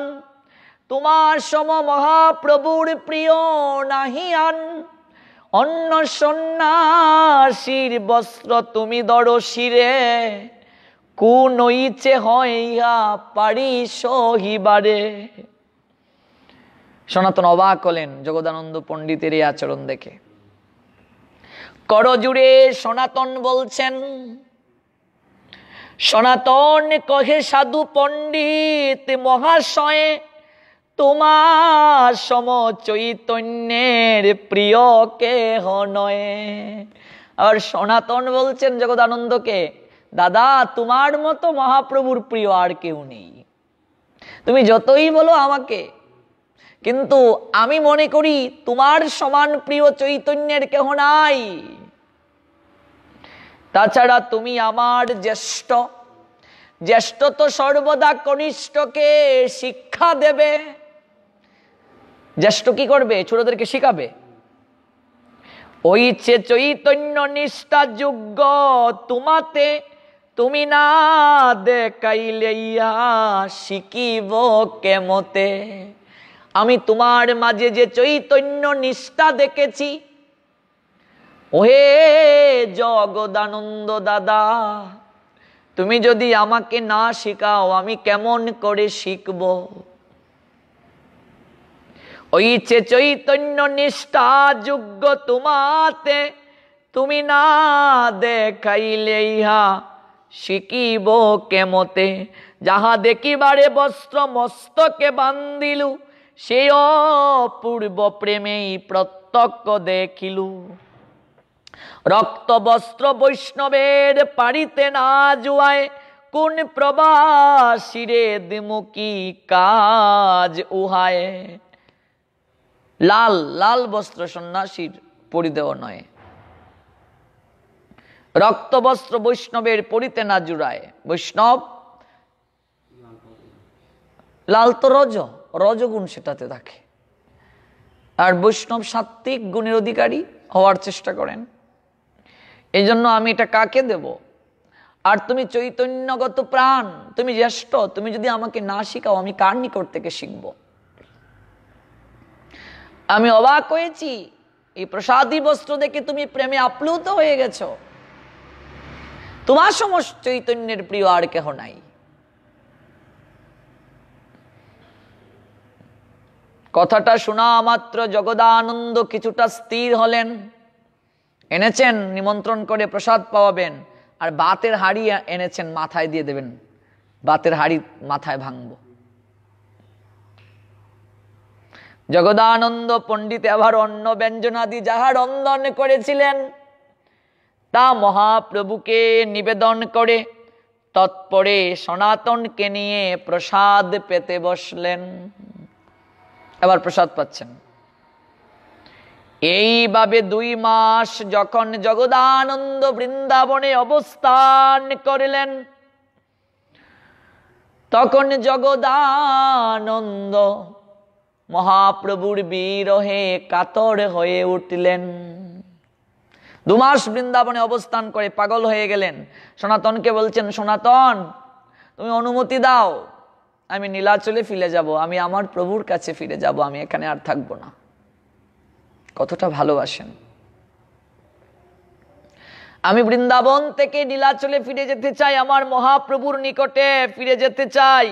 তোমার সম মহাপ্রভুর প্রিয় নাহিয়ান অন্য সন্ন্যাসীর বস্ত্র তুমি দড় শিরে কোন ইচ্ছে পারি সহিবারে সনাতন অবাক হলেন জগদানন্দ পণ্ডিতের এই আচরণ দেখে করজুড়ে সনাতন বলছেন সনাতন কহে সাধু পণ্ডিত মহাশয়ে তোমার সম চৈতন্যের প্রিয় কেহ নয় আর সনাতন বলছেন জগদানন্দকে দাদা তোমার মতো মহাপ্রভুর প্রিয় আর কেউ নেই তুমি যতই বলো আমাকে কিন্তু আমি মনে করি তোমার সমান প্রিয় চৈতন্যের কেহ নাই তাছাড়া তুমি আমার জ্যেষ্ঠ জ্যেষ্ঠ তো সর্বদা কনিষ্ঠকে শিক্ষা দেবে জ্যেষ্ঠ কি করবে ছোটদেরকে শিখাবে ওই চৈতন্য নিষ্ঠা যোগ্য তোমাতে তুমি না দেখাইলেইয়া শিখিব কেমতে আমি তোমার মাঝে যে চৈতন্য নিষ্ঠা দেখেছি ওহে জগদানন্দ দাদা তুমি যদি আমাকে না শিখাও আমি কেমন করে শিখব ওই চে চৈতন্য নিষ্ঠা যোগ্য তোমাতে তুমি না দেখাইলেইহা ইহা শিকিব কেমতে যাহা দেখিবারে বস্ত্র মস্তকে বান্ধিলু সে অপূর্ব প্রেমেই প্রত্যক্ষ দেখিলু রক্ত বস্ত্র বৈষ্ণবের পারিতে না জুয়ায় কোন প্রবাসীরে দিমুকি কাজ উহায় লাল লাল বস্ত্র সন্ন্যাসীর পরিদেও নয় রক্তবস্ত্র বৈষ্ণবের পরিতে না জুড়ায় বৈষ্ণব লাল তো রজ রজগুণ সেটাতে থাকে আর বৈষ্ণব সাত্বিক গুণের অধিকারী হওয়ার চেষ্টা করেন এই জন্য আমি এটা কাকে দেব আর তুমি চৈতন্যগত প্রাণ তুমি জ্যেষ্ঠ তুমি যদি আমাকে না শিখাও আমি কার নিকট থেকে শিখব আমি অবাক হয়েছি এই প্রসাদী বস্ত্র দেখে তুমি প্রেমে আপ্লুত হয়ে গেছো তোমার সমস্ত চৈতন্যের প্রিয় আর কেহ নাই কথাটা শোনা মাত্র জগদানন্দ কিছুটা স্থির হলেন এনেছেন নিমন্ত্রণ করে প্রসাদ পাওয়াবেন আর বাতের হাড়ি এনেছেন মাথায় দিয়ে দেবেন বাতের হাড়ি মাথায় ভাঙব জগদানন্দ পণ্ডিত আবার অন্ন ব্যঞ্জনাদি যাহা রন্ধন করেছিলেন তা মহাপ্রভুকে নিবেদন করে তৎপরে সনাতনকে নিয়ে প্রসাদ পেতে বসলেন এবার প্রসাদ পাচ্ছেন এইভাবে দুই মাস যখন জগদানন্দ বৃন্দাবনে অবস্থান করিলেন তখন জগদানন্দ মহাপ্রভুর বিরহে কাতর হয়ে উঠলেন দুমাস বৃন্দাবনে অবস্থান করে পাগল হয়ে গেলেন সনাতনকে বলছেন সনাতন তুমি অনুমতি দাও আমি নীলাচলে ফিরে যাব আমি আমার প্রভুর কাছে ফিরে যাব আমি এখানে আর থাকবো না কতটা ভালোবাসেন আমি বৃন্দাবন থেকে নীলাচলে ফিরে যেতে চাই আমার মহাপ্রভুর নিকটে ফিরে যেতে চাই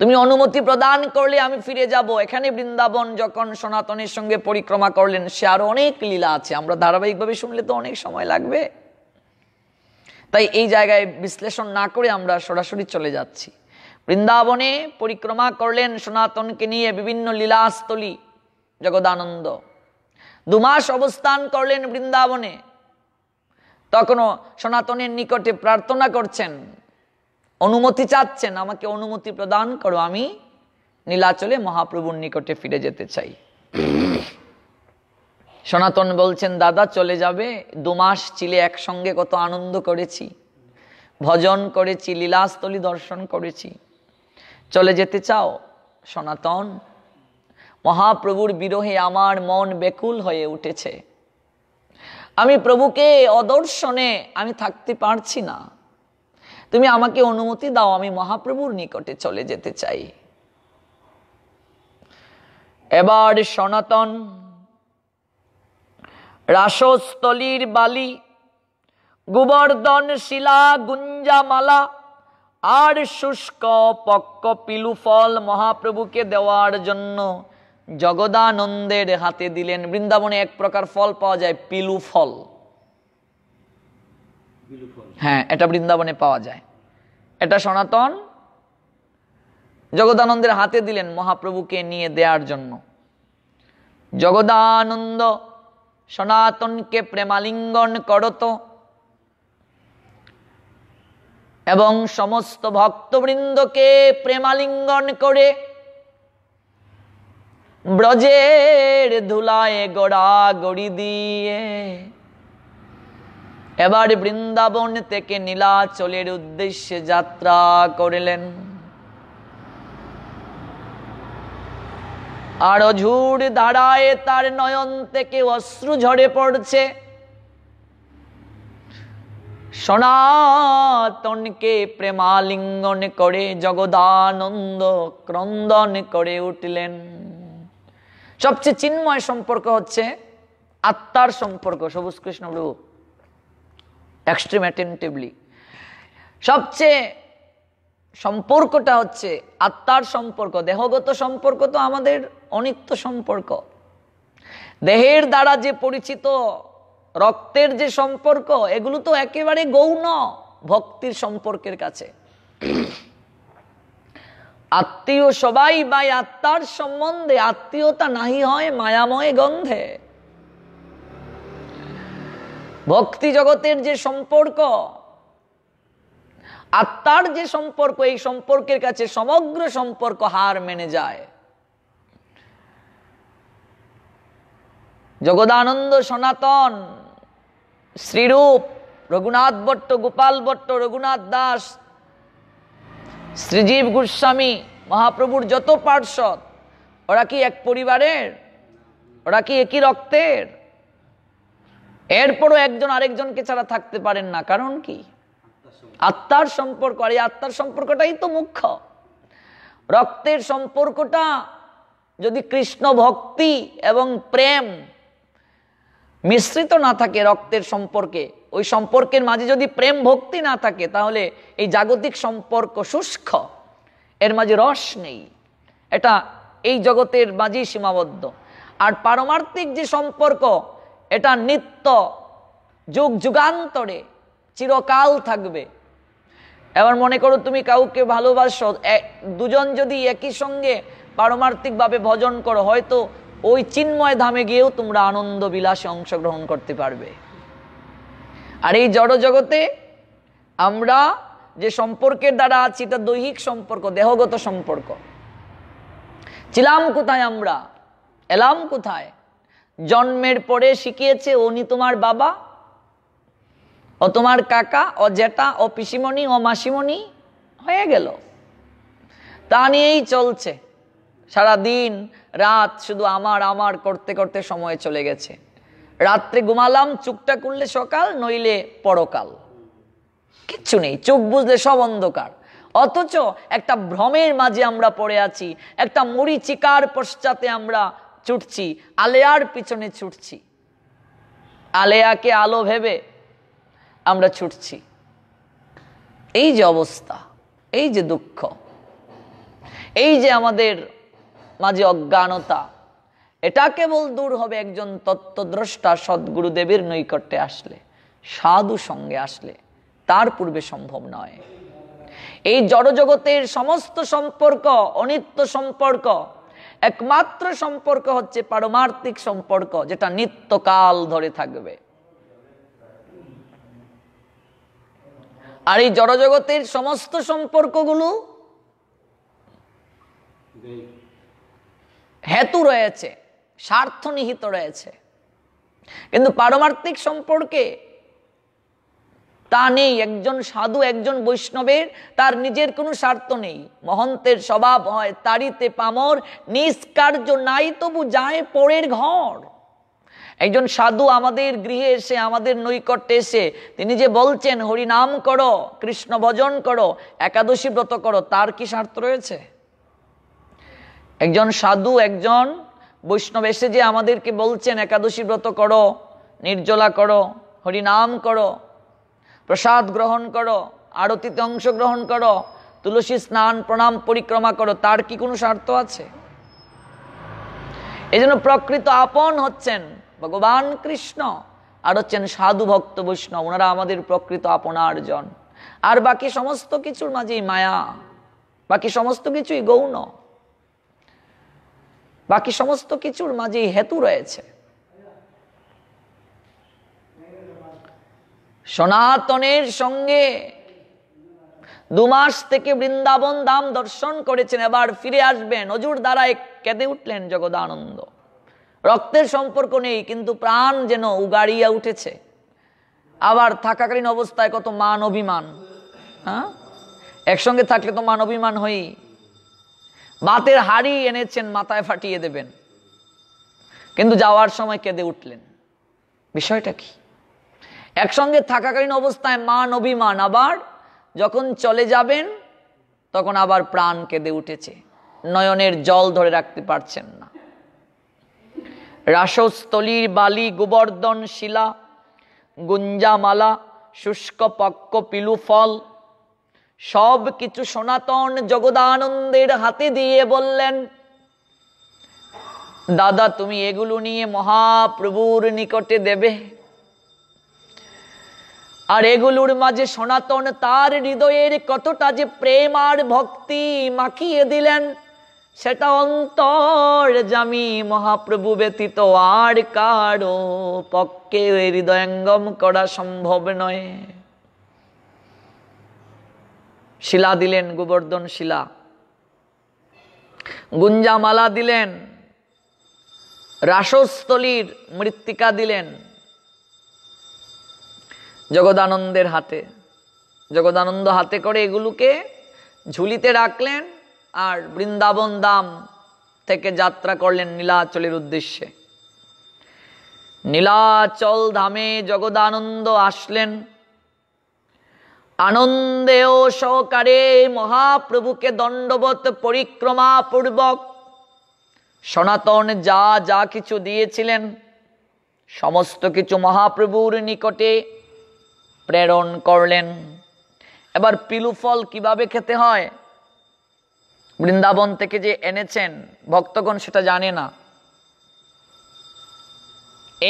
তুমি অনুমতি প্রদান করলে আমি ফিরে যাব এখানে বৃন্দাবন যখন সনাতনের সঙ্গে পরিক্রমা করলেন সে আরো অনেক লীলা আছে আমরা ধারাবাহিকভাবে শুনলে তো অনেক সময় লাগবে তাই এই জায়গায় বিশ্লেষণ না করে আমরা সরাসরি চলে যাচ্ছি বৃন্দাবনে পরিক্রমা করলেন সনাতনকে নিয়ে বিভিন্ন লীলাস্থলী জগদানন্দ দুমাস অবস্থান করলেন বৃন্দাবনে তখনও সনাতনের নিকটে প্রার্থনা করছেন অনুমতি চাচ্ছেন আমাকে অনুমতি প্রদান করো আমি নীলাচলে মহাপ্রভুর নিকটে ফিরে যেতে চাই সনাতন বলছেন দাদা চলে যাবে দুমাস চিলে একসঙ্গে কত আনন্দ করেছি ভজন করেছি লীলাস্থলী দর্শন করেছি চলে যেতে চাও সনাতন মহাপ্রভুর বিরহে আমার মন বেকুল হয়ে উঠেছে আমি প্রভুকে অদর্শনে আমি থাকতে পারছি না তুমি আমাকে অনুমতি দাও আমি মহাপ্রভুর নিকটে চলে যেতে চাই এবার সনাতন রাসস্থলীর বালি গোবর্ধন শিলা গুঞ্জামালা আর শুষ্ক পক্ক পিলুফল মহাপ্রভুকে দেওয়ার জন্য জগদানন্দের হাতে দিলেন বৃন্দাবনে এক প্রকার ফল পাওয়া যায় পিলু ফল হ্যাঁ এটা বৃন্দাবনে পাওয়া যায় এটা সনাতন জগদানন্দের হাতে দিলেন মহাপ্রভুকে নিয়ে দেওয়ার জন্য জগদানন্দ সনাতনকে প্রেমালিঙ্গন করত এবং সমস্ত ভক্তবৃন্দকে প্রেমালিঙ্গন করে ব্রজের ধুলায় গড়া গড়ি দিয়ে এবার বৃন্দাবন থেকে নীলাচলের উদ্দেশ্যে যাত্রা করিলেন আর অঝুর দাঁড়ায় তার নয়ন থেকে অশ্রু ঝরে পড়ছে সনাতনকে প্রেমালিঙ্গন করে জগদানন্দ ক্রন্দন করে উঠলেন সবচেয়ে চিন্ময় সম্পর্ক হচ্ছে আত্মার সম্পর্ক সবুজ কৃষ্ণ প্রভু এক্সট্রিম অ্যাটেন্টিভলি সবচেয়ে সম্পর্কটা হচ্ছে আত্মার সম্পর্ক দেহগত সম্পর্ক তো আমাদের অনিত্য সম্পর্ক দেহের দ্বারা যে পরিচিত রক্তের যে সম্পর্ক এগুলো তো একেবারে গৌণ ভক্তির সম্পর্কের কাছে আত্মীয় সবাই বা আত্মার সম্বন্ধে আত্মীয়তা নাহি হয় মায়াময় গন্ধে ভক্তি জগতের যে সম্পর্ক আত্মার যে সম্পর্ক এই সম্পর্কের কাছে সমগ্র সম্পর্ক হার মেনে যায় জগদানন্দ সনাতন শ্রীরূপ রঘুনাথ ভট্ট গোপাল ভট্ট রঘুনাথ দাস শ্রীজীব গোস্বামী মহাপ্রভুর যত পার্শ্বদ ওরা কি এক পরিবারের ওরা কি একই রক্তের এরপরও একজন আরেকজনকে ছাড়া থাকতে পারেন না কারণ কি আত্মার সম্পর্ক আর এই আত্মার সম্পর্কটাই তো মুখ্য রক্তের সম্পর্কটা যদি কৃষ্ণ ভক্তি এবং প্রেম মিশ্রিত না থাকে রক্তের সম্পর্কে ওই সম্পর্কের মাঝে যদি প্রেম ভক্তি না থাকে তাহলে এই জাগতিক সম্পর্ক শুষ্ক এর মাঝে রস নেই এটা এই জগতের মাঝেই সীমাবদ্ধ আর পারমার্থিক যে সম্পর্ক এটা নিত্য যুগ যুগান্তরে চিরকাল থাকবে এবার মনে করো তুমি কাউকে ভালোবাসো দুজন যদি একই সঙ্গে পারমার্থিকভাবে ভজন করো হয়তো ওই চিন্ময় ধামে গিয়েও তোমরা আনন্দ বিলাসে অংশগ্রহণ করতে পারবে আর এই জড় জগতে আমরা যে সম্পর্কের দ্বারা আছি এটা দৈহিক সম্পর্ক দেহগত সম্পর্ক ছিলাম কোথায় আমরা এলাম কোথায় জন্মের পরে শিখিয়েছে উনি তোমার বাবা ও তোমার কাকা ও জেঠা ও পিসিমণি ও মাসিমণি হয়ে গেল তা নিয়েই চলছে সারা দিন রাত শুধু আমার আমার করতে করতে সময় চলে গেছে রাত্রে ঘুমালাম চুপটা করলে সকাল নইলে পরকাল কিচ্ছু নেই চোখ বুঝলে সব অন্ধকার অথচ একটা ভ্রমের মাঝে আমরা পড়ে আছি একটা মরিচিকার পশ্চাতে আমরা ছুটছি আলেয়ার পিছনে ছুটছি আলেয়াকে আলো ভেবে আমরা ছুটছি এই যে অবস্থা এই যে দুঃখ এই যে আমাদের মাঝে অজ্ঞানতা এটা কেবল দূর হবে একজন তত্ত্বদ্রষ্টা সদ্গুরুদেবের নৈকট্যে আসলে সাধু সঙ্গে আসলে তার পূর্বে সম্ভব নয় এই জড়জগতের সমস্ত সম্পর্ক অনিত্য সম্পর্ক একমাত্র সম্পর্ক হচ্ছে পারমার্থিক সম্পর্ক যেটা নিত্যকাল ধরে থাকবে আর এই জড়জগতের সমস্ত সম্পর্কগুলো হেতু রয়েছে স্বার্থ নিহিত রয়েছে কিন্তু পারমার্থিক সম্পর্কে তা নেই একজন সাধু একজন বৈষ্ণবের তার নিজের কোনো স্বার্থ নেই মহন্তের স্বভাব হয় তারিতে পামর নিষ্কার্য নাই তবু যায় পরের ঘর একজন সাধু আমাদের গৃহে এসে আমাদের নৈকট্যে এসে তিনি যে বলছেন হরি নাম করো কৃষ্ণ ভজন করো একাদশী ব্রত করো তার কি স্বার্থ রয়েছে একজন সাধু একজন বৈষ্ণব এসে যে আমাদেরকে বলছেন একাদশী ব্রত করো নির্জলা করো হরিনাম করো প্রসাদ গ্রহণ করো আরতিতে অংশগ্রহণ করো তুলসী স্নান প্রণাম পরিক্রমা করো তার কি কোনো স্বার্থ আছে এই জন্য প্রকৃত আপন হচ্ছেন ভগবান কৃষ্ণ আর হচ্ছেন সাধু ভক্ত বৈষ্ণব ওনারা আমাদের প্রকৃত আপনার জন আর বাকি সমস্ত কিছুর মাঝেই মায়া বাকি সমস্ত কিছুই গৌণ বাকি সমস্ত কিছুর মাঝেই হেতু রয়েছে সনাতনের সঙ্গে দু মাস থেকে বৃন্দাবন দাম দর্শন করেছেন এবার ফিরে আসবেন অজুর দ্বারা কেঁদে উঠলেন জগদানন্দ রক্তের সম্পর্ক নেই কিন্তু প্রাণ যেন উগাড়িয়া উঠেছে আবার থাকাকালীন অবস্থায় কত মান অভিমান হ্যাঁ একসঙ্গে থাকলে তো মান অভিমান হই বাতের হাড়ি এনেছেন মাথায় ফাটিয়ে দেবেন কিন্তু যাওয়ার সময় কেঁদে উঠলেন বিষয়টা কি একসঙ্গে থাকাকালীন অবস্থায় মান অভিমান আবার যখন চলে যাবেন তখন আবার প্রাণ কেঁদে উঠেছে নয়নের জল ধরে রাখতে পারছেন না রাসস্থলীর বালি গোবর্ধন শিলা গুঞ্জামালা শুষ্ক পক্ক পিলু ফল সব কিছু সনাতন জগদানন্দের হাতে দিয়ে বললেন দাদা তুমি এগুলো নিয়ে মহাপ্রভুর নিকটে দেবে আর এগুলোর মাঝে সনাতন তার হৃদয়ের কতটা যে প্রেম আর ভক্তি মাখিয়ে দিলেন সেটা অন্তর জামি মহাপ্রভু ব্যতীত আর কারো পক্ষে হৃদয়ঙ্গম করা সম্ভব নয় শিলা দিলেন গোবর্ধন শিলা গুঞ্জামালা দিলেন রাসস্থলীর মৃত্তিকা দিলেন জগদানন্দের হাতে জগদানন্দ হাতে করে এগুলোকে ঝুলিতে রাখলেন আর বৃন্দাবন দাম থেকে যাত্রা করলেন নীলাচলের উদ্দেশ্যে নীলাচল ধামে জগদানন্দ আসলেন আনন্দে ও সহকারে মহাপ্রভুকে দণ্ডবত পরিক্রমাপূর্বক সনাতন যা যা কিছু দিয়েছিলেন সমস্ত কিছু মহাপ্রভুর নিকটে প্রেরণ করলেন এবার পিলু ফল কিভাবে খেতে হয় বৃন্দাবন থেকে যে এনেছেন ভক্তগণ সেটা জানে না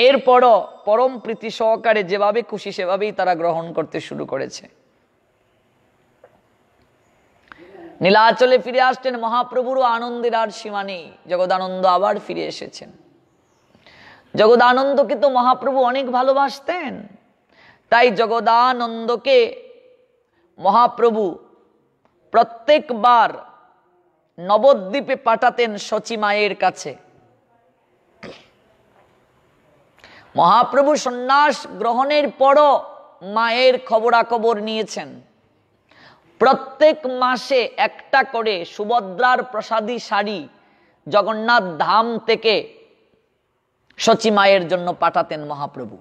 এরপরও পরম প্রীতি সহকারে যেভাবে খুশি সেভাবেই তারা গ্রহণ করতে শুরু করেছে নীলাচলে ফিরে আসছেন মহাপ্রভুরও আনন্দের আর সীমা নেই জগদানন্দ আবার ফিরে এসেছেন জগদানন্দকে তো মহাপ্রভু অনেক ভালোবাসতেন তাই জগদানন্দকে মহাপ্রভু প্রত্যেকবার নবদ্বীপে পাঠাতেন মায়ের কাছে মহাপ্রভু সন্ন্যাস গ্রহণের পরও মায়ের খবরাখবর নিয়েছেন প্রত্যেক মাসে একটা করে সুভদ্রার প্রসাদী শাড়ি জগন্নাথ ধাম থেকে মায়ের জন্য পাঠাতেন মহাপ্রভু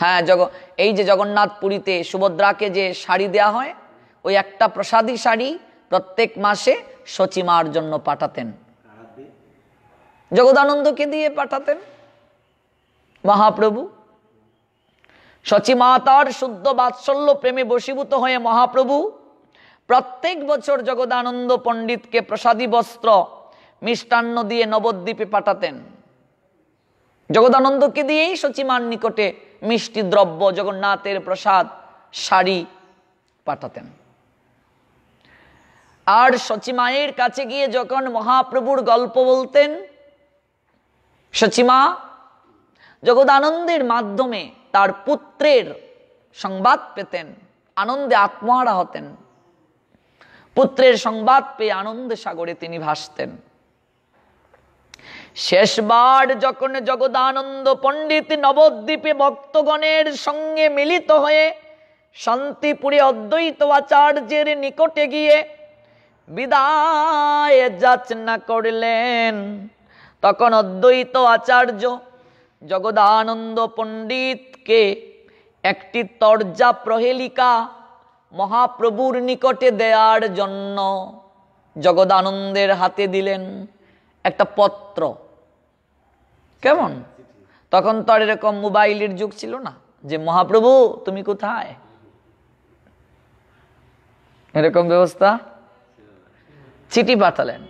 হ্যাঁ জগ এই যে জগন্নাথ পুরীতে সুভদ্রাকে যে শাড়ি দেয়া হয় ওই একটা প্রসাদী শাড়ি প্রত্যেক মাসে সচিমার জন্য পাঠাতেন জগদানন্দকে দিয়ে পাঠাতেন মহাপ্রভু তার শুদ্ধ বাৎসল্য প্রেমে বশীভূত হয়ে মহাপ্রভু প্রত্যেক বছর জগদানন্দ পণ্ডিতকে প্রসাদী বস্ত্র মিষ্টান্ন দিয়ে নবদ্বীপে পাঠাতেন জগদানন্দকে দিয়েই সচিমার নিকটে মিষ্টি দ্রব্য জগন্নাথের প্রসাদ শাড়ি পাঠাতেন আর সচিমায়ের কাছে গিয়ে যখন মহাপ্রভুর গল্প বলতেন সচিমা জগদানন্দের মাধ্যমে তার পুত্রের সংবাদ পেতেন আনন্দে আত্মহারা হতেন পুত্রের সংবাদ পেয়ে আনন্দ সাগরে তিনি ভাসতেন শেষবার যখন জগদানন্দ পণ্ডিত নবদ্বীপে ভক্তগণের সঙ্গে মিলিত হয়ে শান্তিপুরে অদ্বৈত আচার্যের নিকটে গিয়ে বিদায় যাচনা করলেন তখন অদ্বৈত আচার্য জগদানন্দ পণ্ডিতকে একটি তর্জা প্রহেলিকা মহাপ্রভুর নিকটে দেয়ার জন্য জগদানন্দের হাতে দিলেন একটা পত্র কেমন তখন তো আর এরকম মোবাইলের যুগ ছিল না যে মহাপ্রভু তুমি কোথায় এরকম ব্যবস্থা চিঠি পাঠালেন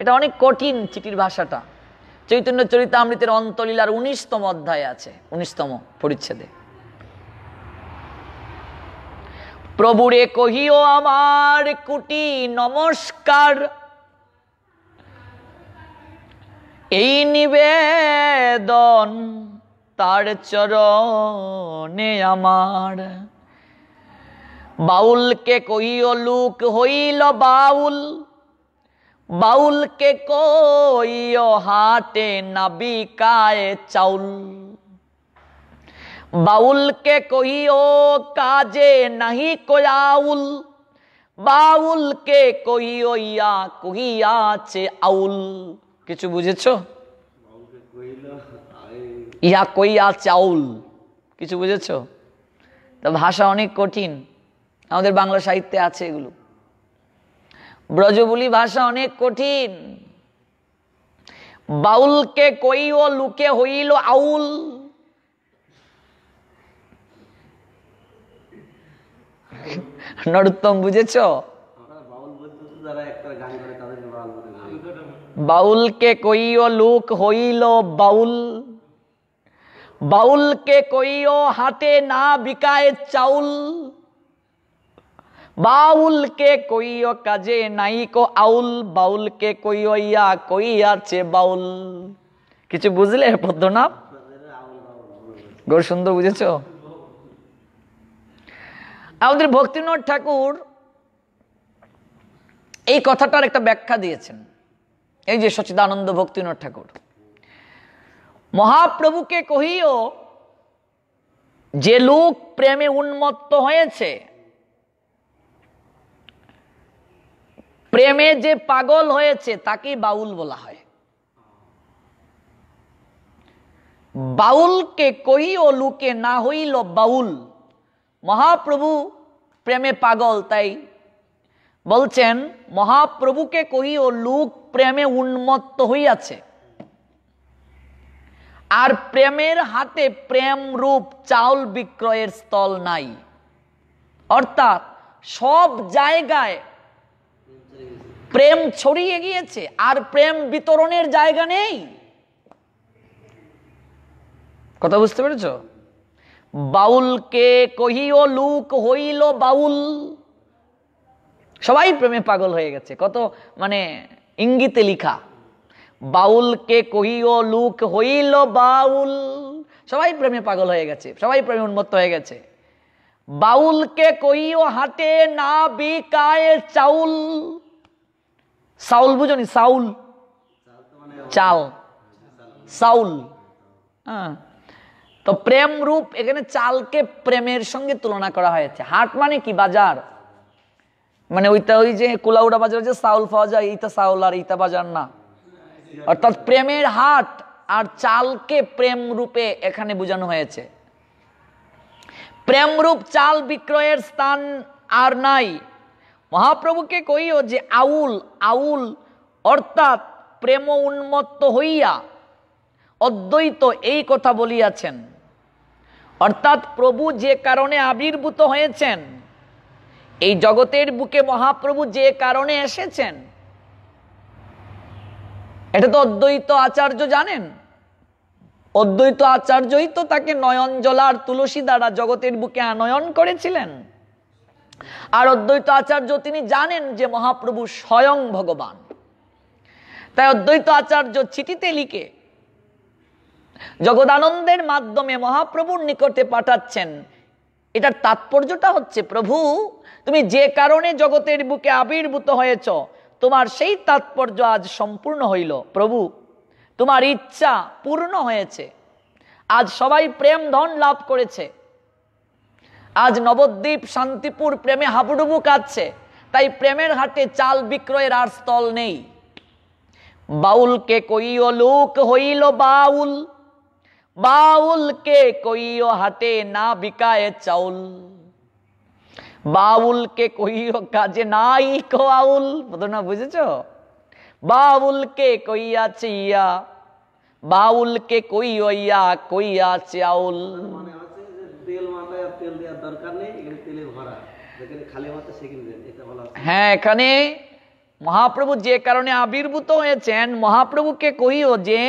এটা অনেক কঠিন চিঠির ভাষাটা চৈতন্য চরিতামৃতের অন্তলীলার উনিশতম অধ্যায় আছে উনিশতম পরিচ্ছেদে প্রভুরে কহিও আমার কুটি নমস্কার এই নিবেদন তার চরণে আমার বাউলকে কইও লুক হইল বাউল বাউলকে কইও হাটে নাবিকায় চাউল বাউলকে কইও কাজে নাহি কয়াউল বাউলকে কইও ইয়া কহিয়াছে আউল কিছু বুঝেছ ইহা কইয়া চাউল কিছু বুঝেছ তা ভাষা অনেক কঠিন আমাদের বাংলা সাহিত্যে আছে এগুলো ব্রজবুলি ভাষা অনেক কঠিন বাউলকে কই ও লুকে হইল আউল নরোত্তম বুঝেছ বাউলকে কইও লুক হইল বাউল বাউলকে কইও হাতে না বিকায় চাউল বাউলকে কইও কাজে নাই কো আউল বাউলকে কইও ইয়া কইয়াছে বাউল কিছু বুঝলে পদ্মনাভ গৌর সুন্দর বুঝেছ আমাদের ভক্তিনাথ ঠাকুর এই কথাটার একটা ব্যাখ্যা দিয়েছেন এই যে সচিদানন্দ ভক্তিনাথ ঠাকুর মহাপ্রভুকে কহিও যে লোক প্রেমে উন্মত্ত হয়েছে প্রেমে যে পাগল হয়েছে তাকে বাউল বলা হয় বাউলকে কহিও লোকে না হইল বাউল মহাপ্রভু প্রেমে পাগল তাই বলছেন মহাপ্রভুকে কহি ও লুক প্রেমে উন্মত্ত হইয়াছে আর প্রেমের হাতে প্রেম রূপ চাউল বিক্রয়ের স্থল নাই অর্থাৎ সব জায়গায় প্রেম ছড়িয়ে গিয়েছে আর প্রেম বিতরণের জায়গা নেই কথা বুঝতে পেরেছ বাউলকে কহিও লুক হইল বাউল সবাই প্রেমে পাগল হয়ে গেছে কত মানে ইঙ্গিতে লিখা বাউলকে কহিও লুক হইল বাউল সবাই প্রেমে পাগল হয়ে গেছে সবাই প্রেমে উন্মত্ত হয়ে গেছে বাউলকে কহিও হাটে না বিকায় চাউল সাউল বুঝনি সাউল চাল সাউল হ্যাঁ তো প্রেম রূপ এখানে চালকে প্রেমের সঙ্গে তুলনা করা হয়েছে হাট মানে কি বাজার মানে ওইটা ওই যে কুলাউড়া বাজার যে চাউল পাওয়া যায় এইটা চাউল আর এইটা বাজার না অর্থাৎ প্রেমের হাট আর চালকে প্রেম রূপে এখানে বোঝানো হয়েছে প্রেমরূপ চাল বিক্রয়ের স্থান আর নাই মহাপ্রভুকে কইও যে আউল আউল অর্থাৎ প্রেম উন্মত্ত হইয়া অদ্বৈত এই কথা বলিয়াছেন অর্থাৎ প্রভু যে কারণে আবির্ভূত হয়েছেন এই জগতের বুকে মহাপ্রভু যে কারণে এসেছেন এটা তো অদ্বৈত আচার্য জানেন অদ্বৈত আচার্যই তো তাকে জলার তুলসী দ্বারা জগতের বুকে আনয়ন করেছিলেন আর অদ্বৈত আচার্য তিনি জানেন যে মহাপ্রভু স্বয়ং ভগবান তাই অদ্বৈত আচার্য চিঠিতে লিখে জগদানন্দের মাধ্যমে মহাপ্রভুর নিকটে পাঠাচ্ছেন এটার তাৎপর্যটা হচ্ছে প্রভু তুমি যে কারণে জগতের বুকে আবির্ভূত হয়েছ তোমার সেই তাৎপর্য আজ সম্পূর্ণ হইল প্রভু তোমার ইচ্ছা পূর্ণ হয়েছে আজ সবাই প্রেম ধন লাভ করেছে আজ নবদ্বীপ শান্তিপুর প্রেমে হাবুডুবু কাচ্ছে তাই প্রেমের হাটে চাল বিক্রয়ের আর স্থল নেই বাউলকে কইও লোক হইল বাউল বাউলকে কইও হাটে না বিকায় চাউল বাউলকে কহিও কাজে নাই কোয়াউল না বুঝেছ বাউলকে কইয়াছে ইয়া বাউলকে কই ইয়া কইয়াছে আউল হ্যাঁ এখানে মহাপ্রভু যে কারণে আবির্ভূত হয়েছেন মহাপ্রভুকে কহিও যে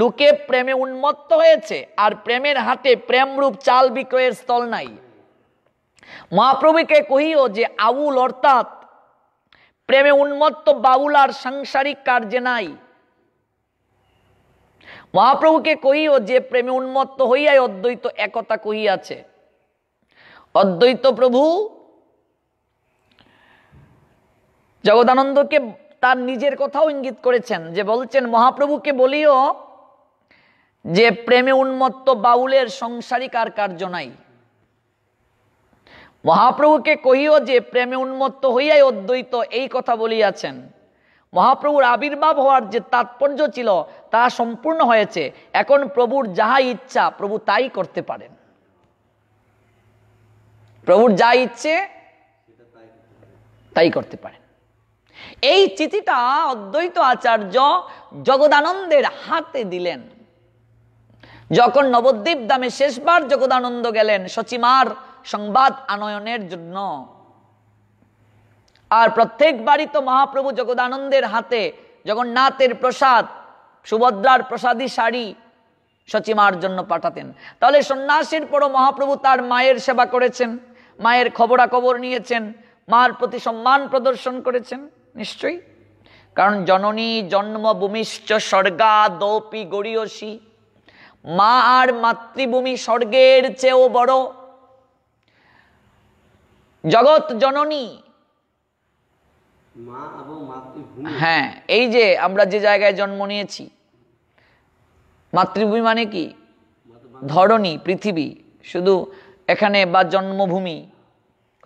লোকে প্রেমে উন্মত্ত হয়েছে আর প্রেমের হাতে প্রেমরূপ চাল বিক্রয়ের স্থল নাই মহাপ্রভুকে কহিও যে আউল অর্থাৎ প্রেমে উন্মত্ত বাউল আর সাংসারিক কার্যে নাই মহাপ্রভুকে কহিও যে প্রেমে উন্মত্ত হইয়াই অদ্বৈত একতা কহিয়াছে অদ্বৈত প্রভু জগদানন্দকে তার নিজের কথাও ইঙ্গিত করেছেন যে বলছেন মহাপ্রভুকে বলিও যে প্রেমে উন্মত্ত বাউলের সংসারিক আর কার্য নাই মহাপ্রভুকে কহিও যে প্রেমে উন্মত্ত হইয়াই অদ্বৈত এই কথা বলিয়াছেন মহাপ্রভুর আবির্ভাব হওয়ার যে তাৎপর্য ছিল তা সম্পূর্ণ হয়েছে এখন প্রভুর যাহা ইচ্ছা প্রভু তাই করতে পারেন প্রভুর যা ইচ্ছে তাই করতে পারেন এই চিঠিটা অদ্বৈত আচার্য জগদানন্দের হাতে দিলেন যখন নবদ্বীপ দামে শেষবার জগদানন্দ গেলেন সচিমার সংবাদ আনয়নের জন্য আর প্রত্যেক বাড়ি তো মহাপ্রভু জগদানন্দের হাতে জগন্নাথের প্রসাদ সুভদ্রার প্রসাদী শাড়ি সচিমার জন্য পাঠাতেন তাহলে সন্ন্যাসীর পরও মহাপ্রভু তার মায়ের সেবা করেছেন মায়ের খবরাখবর নিয়েছেন মার প্রতি সম্মান প্রদর্শন করেছেন নিশ্চয়ই কারণ জননী জন্মভূমিশ্চ স্বর্গা দৌপি গড়িয়সী মা আর মাতৃভূমি স্বর্গের চেয়েও বড় জগৎ জননী হ্যাঁ এই যে আমরা যে জায়গায় জন্ম নিয়েছি মাতৃভূমি মানে কি ধরণী পৃথিবী শুধু এখানে বা জন্মভূমি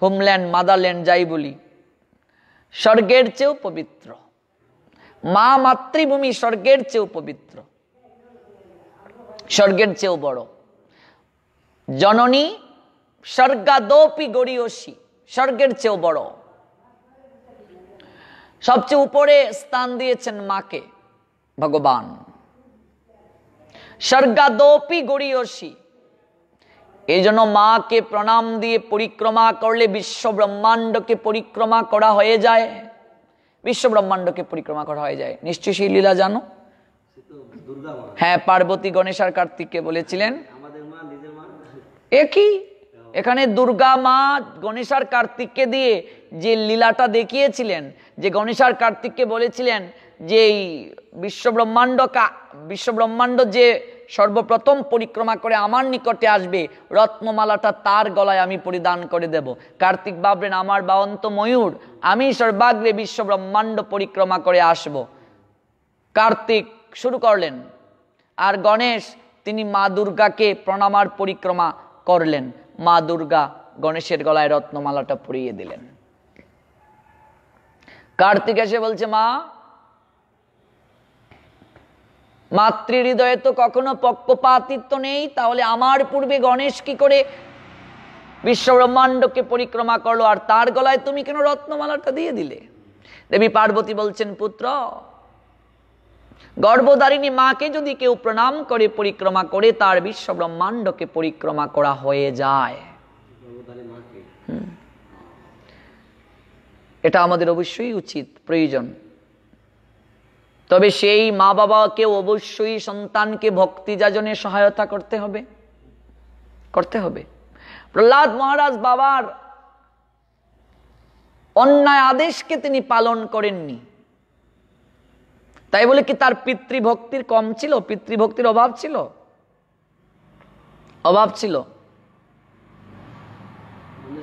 হোমল্যান্ড মাদারল্যান্ড যাই বলি স্বর্গের চেয়েও পবিত্র মা মাতৃভূমি স্বর্গের চেয়েও পবিত্র স্বর্গের চেয়েও বড় জননী স্বর্গাদপি গড়িয়সী স্বর্গের চেয়েও বড় সবচেয়ে উপরে স্থান দিয়েছেন মাকে ভগবান স্বর্গাদপি গড়িয়সি এই জন্য মাকে প্রণাম দিয়ে পরিক্রমা করলে বিশ্ব ব্রহ্মাণ্ডকে পরিক্রমা করা হয়ে যায় বিশ্ব ব্রহ্মাণ্ডকে পরিক্রমা করা হয়ে যায় নিশ্চয়ই সেই লীলা জানো হ্যাঁ পার্বতী গণেশ আর কার্তিককে বলেছিলেন একই এখানে দুর্গা মা গণেশার কার্তিককে দিয়ে যে লীলাটা দেখিয়েছিলেন যে গণেশার কার্তিককে বলেছিলেন যে এই বিশ্বব্রহ্মাণ্ড কা বিশ্বব্রহ্মাণ্ড যে সর্বপ্রথম পরিক্রমা করে আমার নিকটে আসবে রত্নমালাটা তার গলায় আমি পরিধান করে দেব কার্তিক ভাবলেন আমার বাওন্ত ময়ূর আমি সর্বাগ্রে বিশ্বব্রহ্মাণ্ড পরিক্রমা করে আসব কার্তিক শুরু করলেন আর গণেশ তিনি মা দুর্গাকে প্রণামার পরিক্রমা করলেন মা দুর্গা গণেশের গলায় রত্নমালাটা পরিয়ে দিলেন কার্তিক এসে বলছে মা মাতৃ হৃদয়ে তো কখনো পক্ষপাতিত্ব নেই তাহলে আমার পূর্বে গণেশ কি করে বিশ্বব্রহ্মাণ্ডকে পরিক্রমা করলো আর তার গলায় তুমি কেন রত্নমালাটা দিয়ে দিলে দেবী পার্বতী বলছেন পুত্র গর্ভধারিণী মাকে যদি কেউ প্রণাম করে পরিক্রমা করে তার বিশ্ব ব্রহ্মাণ্ডকে পরিক্রমা করা হয়ে যায় এটা আমাদের অবশ্যই উচিত প্রয়োজন তবে সেই মা বাবাকে অবশ্যই সন্তানকে ভক্তি যাজনে সহায়তা করতে হবে করতে হবে প্রহ্লাদ মহারাজ বাবার অন্যায় আদেশকে তিনি পালন করেননি তাই বলে কি তার পিতৃভক্তির কম ছিল পিতৃভক্তির অভাব ছিল অভাব ছিল মানে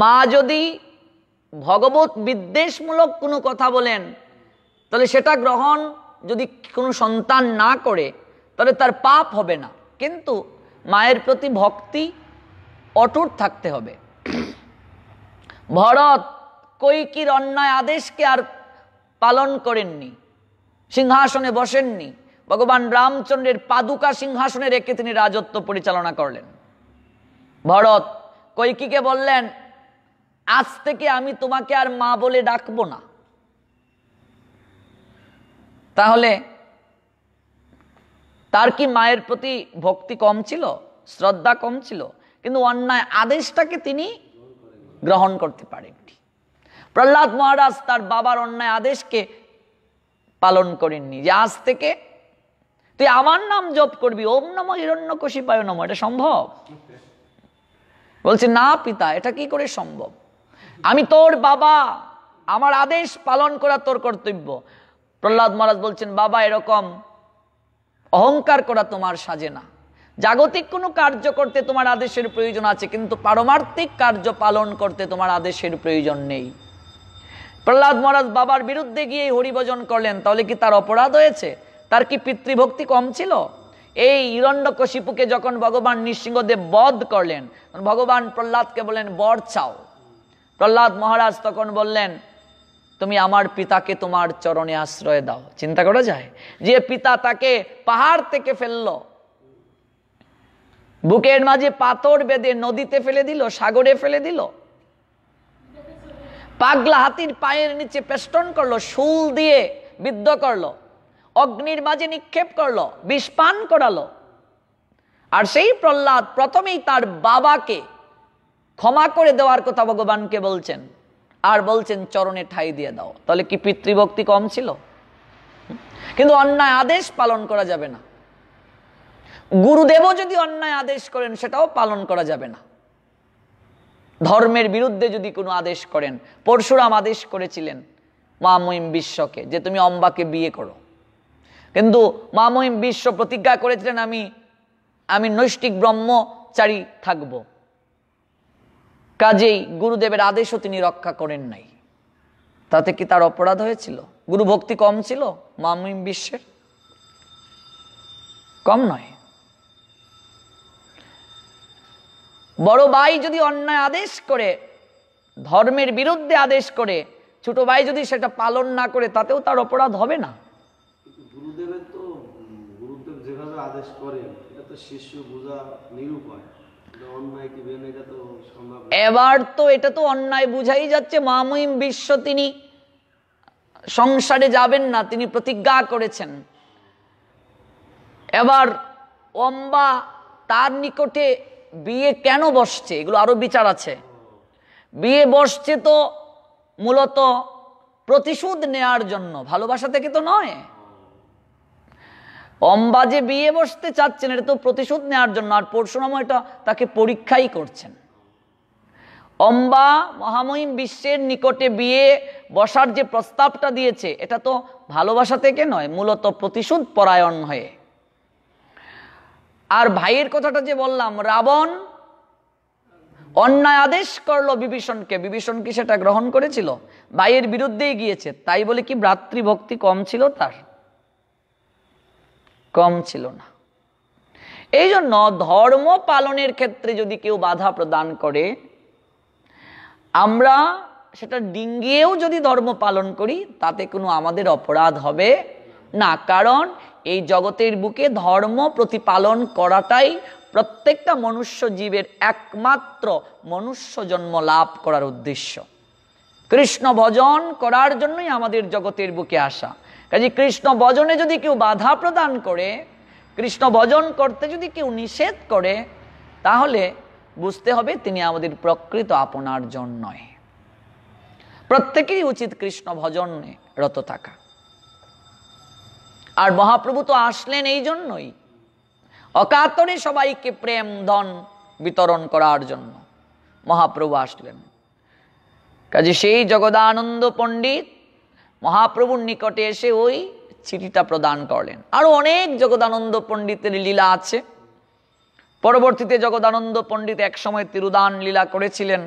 মা যদি ভগবত বিদ্বেষমূলক কোনো কথা বলেন তাহলে সেটা গ্রহণ যদি কোনো সন্তান না করে তাহলে তার পাপ হবে না কিন্তু মায়ের প্রতি ভক্তি অটুট থাকতে হবে ভরত কৈকির অন্যায় আদেশকে আর পালন করেননি সিংহাসনে বসেননি ভগবান রামচন্দ্রের পাদুকা সিংহাসনে রেখে তিনি রাজত্ব পরিচালনা করলেন ভরত কৈকিকে বললেন আজ থেকে আমি তোমাকে আর মা বলে ডাকবো না তাহলে তার কি মায়ের প্রতি ভক্তি কম ছিল শ্রদ্ধা কম ছিল কিন্তু অন্যায় আদেশটাকে তিনি গ্রহণ করতে পারেন প্রহ্লাদ মহারাজ তার বাবার অন্যায় আদেশকে পালন করেননি যে আজ থেকে তুই আমার নাম জপ করবি ওম নম হিরণ্য পায় নম এটা সম্ভব বলছে না পিতা এটা কি করে সম্ভব আমি তোর বাবা আমার আদেশ পালন করা তোর কর্তব্য প্রহ্লাদ মহারাজ বলছেন বাবা এরকম অহংকার করা তোমার সাজে না জাগতিক কোনো কার্য করতে তোমার আদেশের প্রয়োজন আছে কিন্তু পারমার্থিক কার্য পালন করতে তোমার আদেশের প্রয়োজন নেই প্রহ্লাদ মহারাজ বাবার বিরুদ্ধে গিয়ে হরিভজন করলেন তাহলে কি তার অপরাধ হয়েছে তার কি পিতৃভক্তি কম ছিল এই হিরণ্যকশিপুকে যখন ভগবান নৃসিংহদেব বধ করলেন ভগবান প্রহ্লাদকে বলেন বর চাও প্রহ্লাদ মহারাজ তখন বললেন তুমি আমার পিতাকে তোমার চরণে আশ্রয় দাও চিন্তা করা যায় যে পিতা তাকে পাহাড় থেকে ফেললো বুকের মাঝে পাথর বেঁধে নদীতে ফেলে দিল সাগরে ফেলে দিল পাগলা হাতির পায়ের নিচে পেস্টন করলো শুল দিয়ে বিদ্ধ করলো অগ্নির মাঝে নিক্ষেপ করলো বিষ পান করালো আর সেই প্রহ্লাদ প্রথমেই তার বাবাকে ক্ষমা করে দেওয়ার কথা ভগবানকে বলছেন আর বলছেন চরণে ঠাই দিয়ে দাও তাহলে কি পিতৃভক্তি কম ছিল কিন্তু অন্যায় আদেশ পালন করা যাবে না গুরুদেবও যদি অন্যায় আদেশ করেন সেটাও পালন করা যাবে না ধর্মের বিরুদ্ধে যদি কোনো আদেশ করেন পরশুরাম আদেশ করেছিলেন মামহিম বিশ্বকে যে তুমি অম্বাকে বিয়ে করো কিন্তু মামহিম বিশ্ব প্রতিজ্ঞা করেছিলেন আমি আমি নৈষ্টিক ব্রহ্মচারী থাকব কাজেই গুরুদেবের আদেশও তিনি রক্ষা করেন নাই তাতে কি তার অপরাধ হয়েছিল গুরু ভক্তি কম ছিল মামহিম বিশ্বের কম নয় বড় ভাই যদি অন্যায় আদেশ করে ধর্মের বিরুদ্ধে আদেশ করে ছোট ভাই যদি সেটা পালন না করে তাতেও তার অপরাধ হবে না এবার তো এটা তো অন্যায় বুঝাই যাচ্ছে মামুইম বিশ্ব তিনি সংসারে যাবেন না তিনি প্রতিজ্ঞা করেছেন এবার অম্বা তার নিকটে বিয়ে কেন বসছে এগুলো আরও বিচার আছে বিয়ে বসছে তো মূলত প্রতিশোধ নেয়ার জন্য ভালোবাসা থেকে তো নয় অম্বা যে বিয়ে বসতে চাচ্ছেন এটা তো প্রতিশোধ নেওয়ার জন্য আর পরশুরাম এটা তাকে পরীক্ষাই করছেন অম্বা মহামহিম বিশ্বের নিকটে বিয়ে বসার যে প্রস্তাবটা দিয়েছে এটা তো ভালোবাসা থেকে নয় মূলত প্রতিশোধ পরায়ণ হয়ে আর ভাইয়ের কথাটা যে বললাম রাবণ অন্যায় আদেশ করলো বিভীষণকে বিভীষণ কি সেটা গ্রহণ করেছিল ভাইয়ের বিরুদ্ধেই গিয়েছে তাই বলে কি ভ্রাতৃভক্তি কম ছিল তার কম ছিল না এই জন্য ধর্ম পালনের ক্ষেত্রে যদি কেউ বাধা প্রদান করে আমরা সেটা ডিঙ্গিয়েও যদি ধর্ম পালন করি তাতে কোনো আমাদের অপরাধ হবে না কারণ এই জগতের বুকে ধর্ম প্রতিপালন করাটাই প্রত্যেকটা মনুষ্য জীবের একমাত্র মনুষ্য জন্ম লাভ করার উদ্দেশ্য কৃষ্ণ ভজন করার জন্যই আমাদের জগতের বুকে আসা কাজে কৃষ্ণ ভজনে যদি কেউ বাধা প্রদান করে কৃষ্ণ ভজন করতে যদি কেউ নিষেধ করে তাহলে বুঝতে হবে তিনি আমাদের প্রকৃত আপনার জন্য প্রত্যেকেই উচিত কৃষ্ণ ভজনে রত থাকা আর মহাপ্রভু তো আসলেন এই জন্যই অকাতরে সবাইকে প্রেম ধন বিতরণ করার জন্য মহাপ্রভু আসলেন কাজে সেই জগদানন্দ পণ্ডিত মহাপ্রভুর নিকটে এসে ওই চিঠিটা প্রদান করলেন আরও অনেক জগদানন্দ পণ্ডিতের লীলা আছে পরবর্তীতে জগদানন্দ পণ্ডিত একসময় তিরুদান লীলা করেছিলেন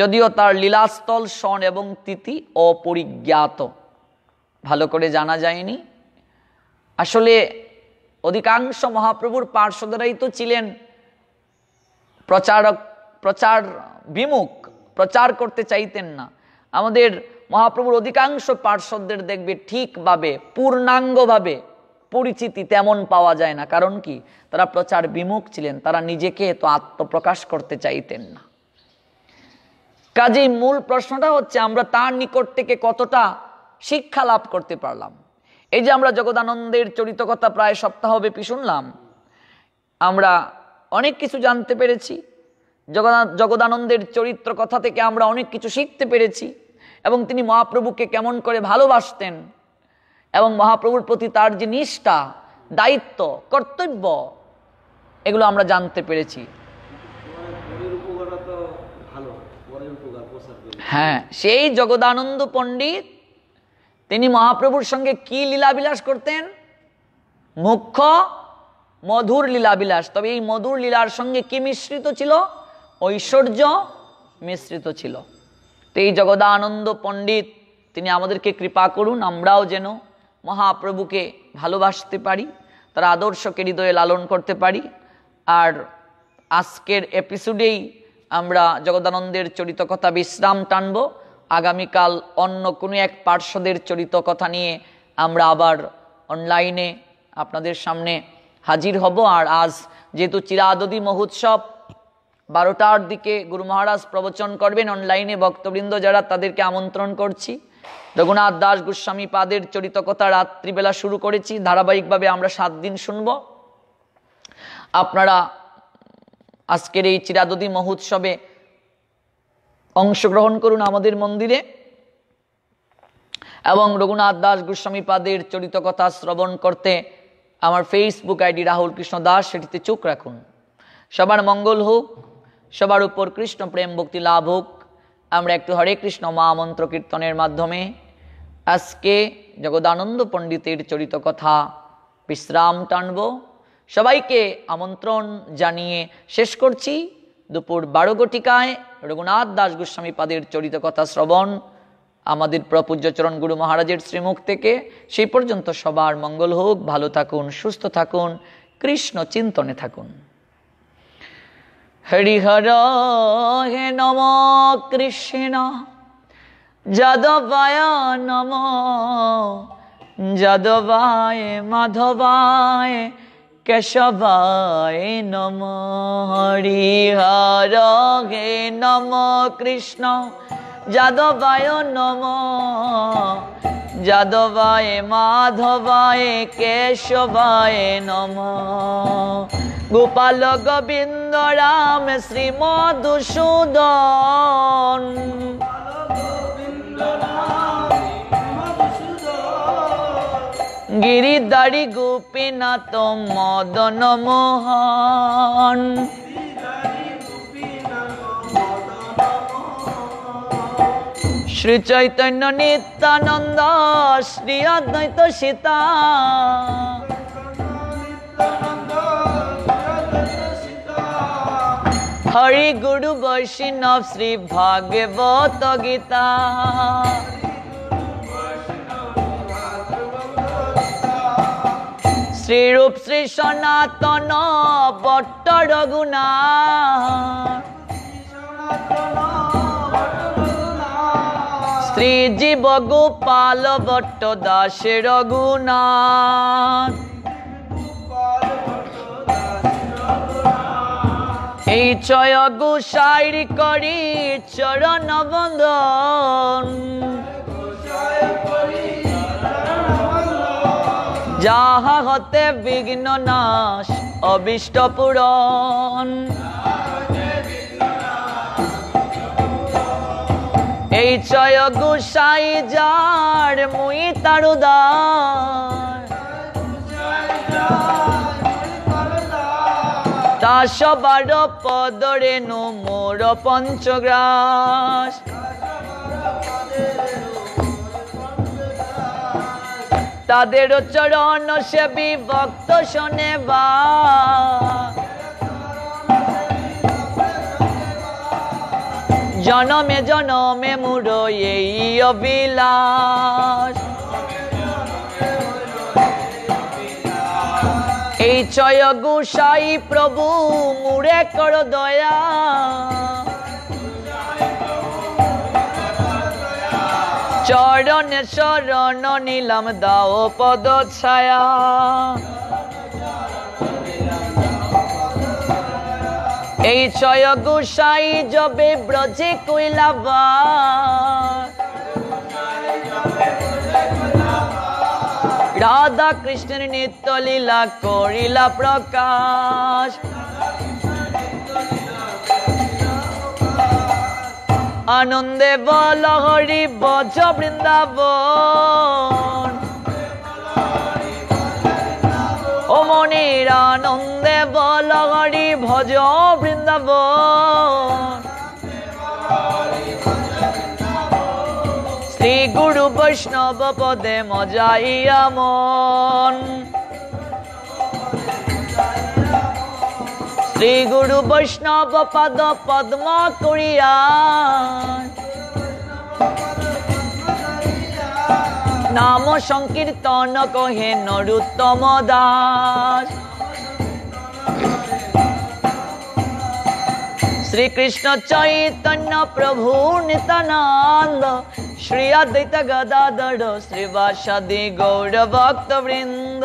যদিও তার লীলাস্থল সন এবং তিথি অপরিজ্ঞাত ভালো করে জানা যায়নি আসলে অধিকাংশ মহাপ্রভুর পার্শ্বদরাই তো ছিলেন প্রচারক প্রচার বিমুখ প্রচার করতে চাইতেন না আমাদের মহাপ্রভুর অধিকাংশ পার্শ্বদের দেখবে ঠিকভাবে পূর্ণাঙ্গভাবে পরিচিতি তেমন পাওয়া যায় না কারণ কি তারা প্রচার বিমুখ ছিলেন তারা নিজেকে তো আত্মপ্রকাশ করতে চাইতেন না কাজেই মূল প্রশ্নটা হচ্ছে আমরা তার নিকট থেকে কতটা শিক্ষা লাভ করতে পারলাম এই যে আমরা জগদানন্দের চরিত কথা প্রায় সপ্তাহব্যাপী শুনলাম আমরা অনেক কিছু জানতে পেরেছি জগদানন্দের চরিত্র কথা থেকে আমরা অনেক কিছু শিখতে পেরেছি এবং তিনি মহাপ্রভুকে কেমন করে ভালোবাসতেন এবং মহাপ্রভুর প্রতি তার যে নিষ্ঠা দায়িত্ব কর্তব্য এগুলো আমরা জানতে পেরেছি হ্যাঁ সেই জগদানন্দ পণ্ডিত তিনি মহাপ্রভুর সঙ্গে কি বিলাস করতেন মুখ্য মধুর বিলাস তবে এই মধুর লীলার সঙ্গে কি মিশ্রিত ছিল ঐশ্বর্য মিশ্রিত ছিল তো এই জগদানন্দ পণ্ডিত তিনি আমাদেরকে কৃপা করুন আমরাও যেন মহাপ্রভুকে ভালোবাসতে পারি তার আদর্শকে হৃদয়ে লালন করতে পারি আর আজকের এপিসোডেই আমরা জগদানন্দের কথা বিশ্রাম টানবো আগামীকাল অন্য কোনো এক পার্শ্বদের চরিত কথা নিয়ে আমরা আবার অনলাইনে আপনাদের সামনে হাজির হব আর আজ যেহেতু চিরাদদি মহোৎসব বারোটার দিকে গুরু মহারাজ প্রবচন করবেন অনলাইনে ভক্তবৃন্দ যারা তাদেরকে আমন্ত্রণ করছি রঘুনাথ দাস গোস্বামী পাদের চরিত কথা রাত্রিবেলা শুরু করেছি ধারাবাহিকভাবে আমরা সাত দিন শুনব আপনারা আজকের এই চিরাদদি মহোৎসবে অংশগ্রহণ করুন আমাদের মন্দিরে এবং রঘুনাথ দাস গোস্বামী পাদের চরিত কথা শ্রবণ করতে আমার ফেসবুক আইডি রাহুল কৃষ্ণ দাস সেটিতে চোখ রাখুন সবার মঙ্গল হোক সবার উপর কৃষ্ণ প্রেম ভক্তি লাভ হোক আমরা একটু হরে কৃষ্ণ মা মন্ত্র কীর্তনের মাধ্যমে আজকে জগদানন্দ পণ্ডিতের চরিত কথা বিশ্রাম টানব সবাইকে আমন্ত্রণ জানিয়ে শেষ করছি দুপুর বারো গটিকায় রঘুনাথ দাস গোস্বামী পাদের চরিত কথা শ্রবণ আমাদের প্রপূজ্যচরণ গুরু মহারাজের শ্রীমুখ থেকে সেই পর্যন্ত সবার মঙ্গল হোক ভালো থাকুন সুস্থ থাকুন কৃষ্ণ চিন্তনে থাকুন হরিহর হে নম কৃষ্ণ যাদবায় নম যাদবায় মাধবায় কেশবায় নম হর হে নম কৃষ্ণ যাদবায় নম যাদবায় মাধবায় কেশবায় নম গোপাল গোবিন্দ রাম শ্রী মধুসূদন গোবিন্দ রাম গিরিদারি গোপীনাথ মদন মোহন শ্রী চৈতন্য নিত্যানন্দ শ্রী অদ্বৈত সীতা হরি গুরু বৈষ্ণব শ্রী ভাগবত গীতা শ্রীরূপ শ্রী সনাতন বট্ট রঘুনা শ্রী জীব গোপাল ভট্ট দাস রঘুনাথ এই চয় গু সাইরি করি চরণ বন্ধন যাহা হতে বিঘ্ন নাশ অবিষ্ট পূরণ এই চয় গুসাই যার মুই তার দাস বারো পদরে নো মোর পঞ্চগ্রাস তাদের চরণ সে বিভক্ত শোনে বা জনমে জনমে মুড়ো এই অবিলাস এই চয় গুসাই প্রভু মুড়ে কর দয়া চরণে চরণ নিলাম দাও পদ ছায়া এই ছয় গোসাই জবে ব্রজে কইলাবা রাধা কৃষ্ণের নিত্য লীলা করিলা প্রকাশ আনন্দে বল হরি বজ বৃন্দাবন ও মনির আনন্দে বল হরি ভজ বৃন্দাবন শ্রী গুরু বৈষ্ণব পদে মজাইয়া মন শ্রী গুরু বৈষ্ণব পদ পদ্ম করিয়া নাম সংকীর্তন কহে নরুত্তম দাস শ্রীকৃষ্ণ চৈতন্য প্রভু নিতানন্দ শ্রী অদ্বৈত গদাধর শ্রীবাসাদি গৌরভক্ত বৃন্দ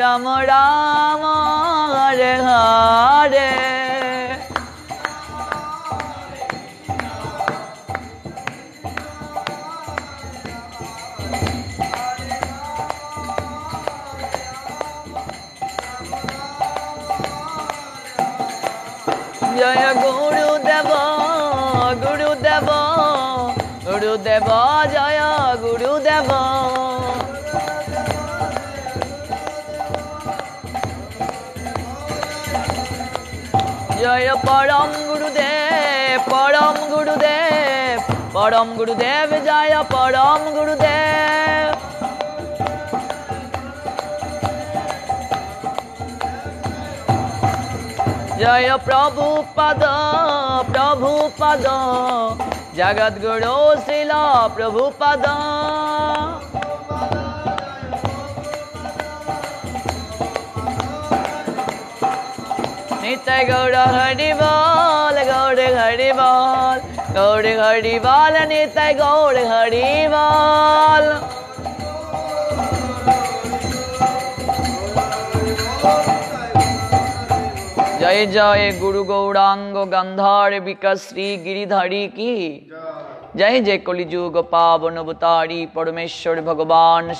রাম রাম হরে হরে জয় গুরুদেব গুরুদেব গুরুদেব জয় গুরুদেব জয় পরম গুরুদেব পরম গুরুদেব পরম গুরুদেব জয় পরম গুরুদেব জয় পদ জগৎ গুরু শিল পদ নিতাই গৌর হরি বল গৌর হরি বল গৌর হরি বল নিতাই গৌর হরি বল জয় জয় গুরু গৌরাঙ্গ গন্ধর বিকাশ শ্রী গিরিধারি কি জয় জয় কলিযুগ পাবন অবতারী পরমেশ্বর ভগবান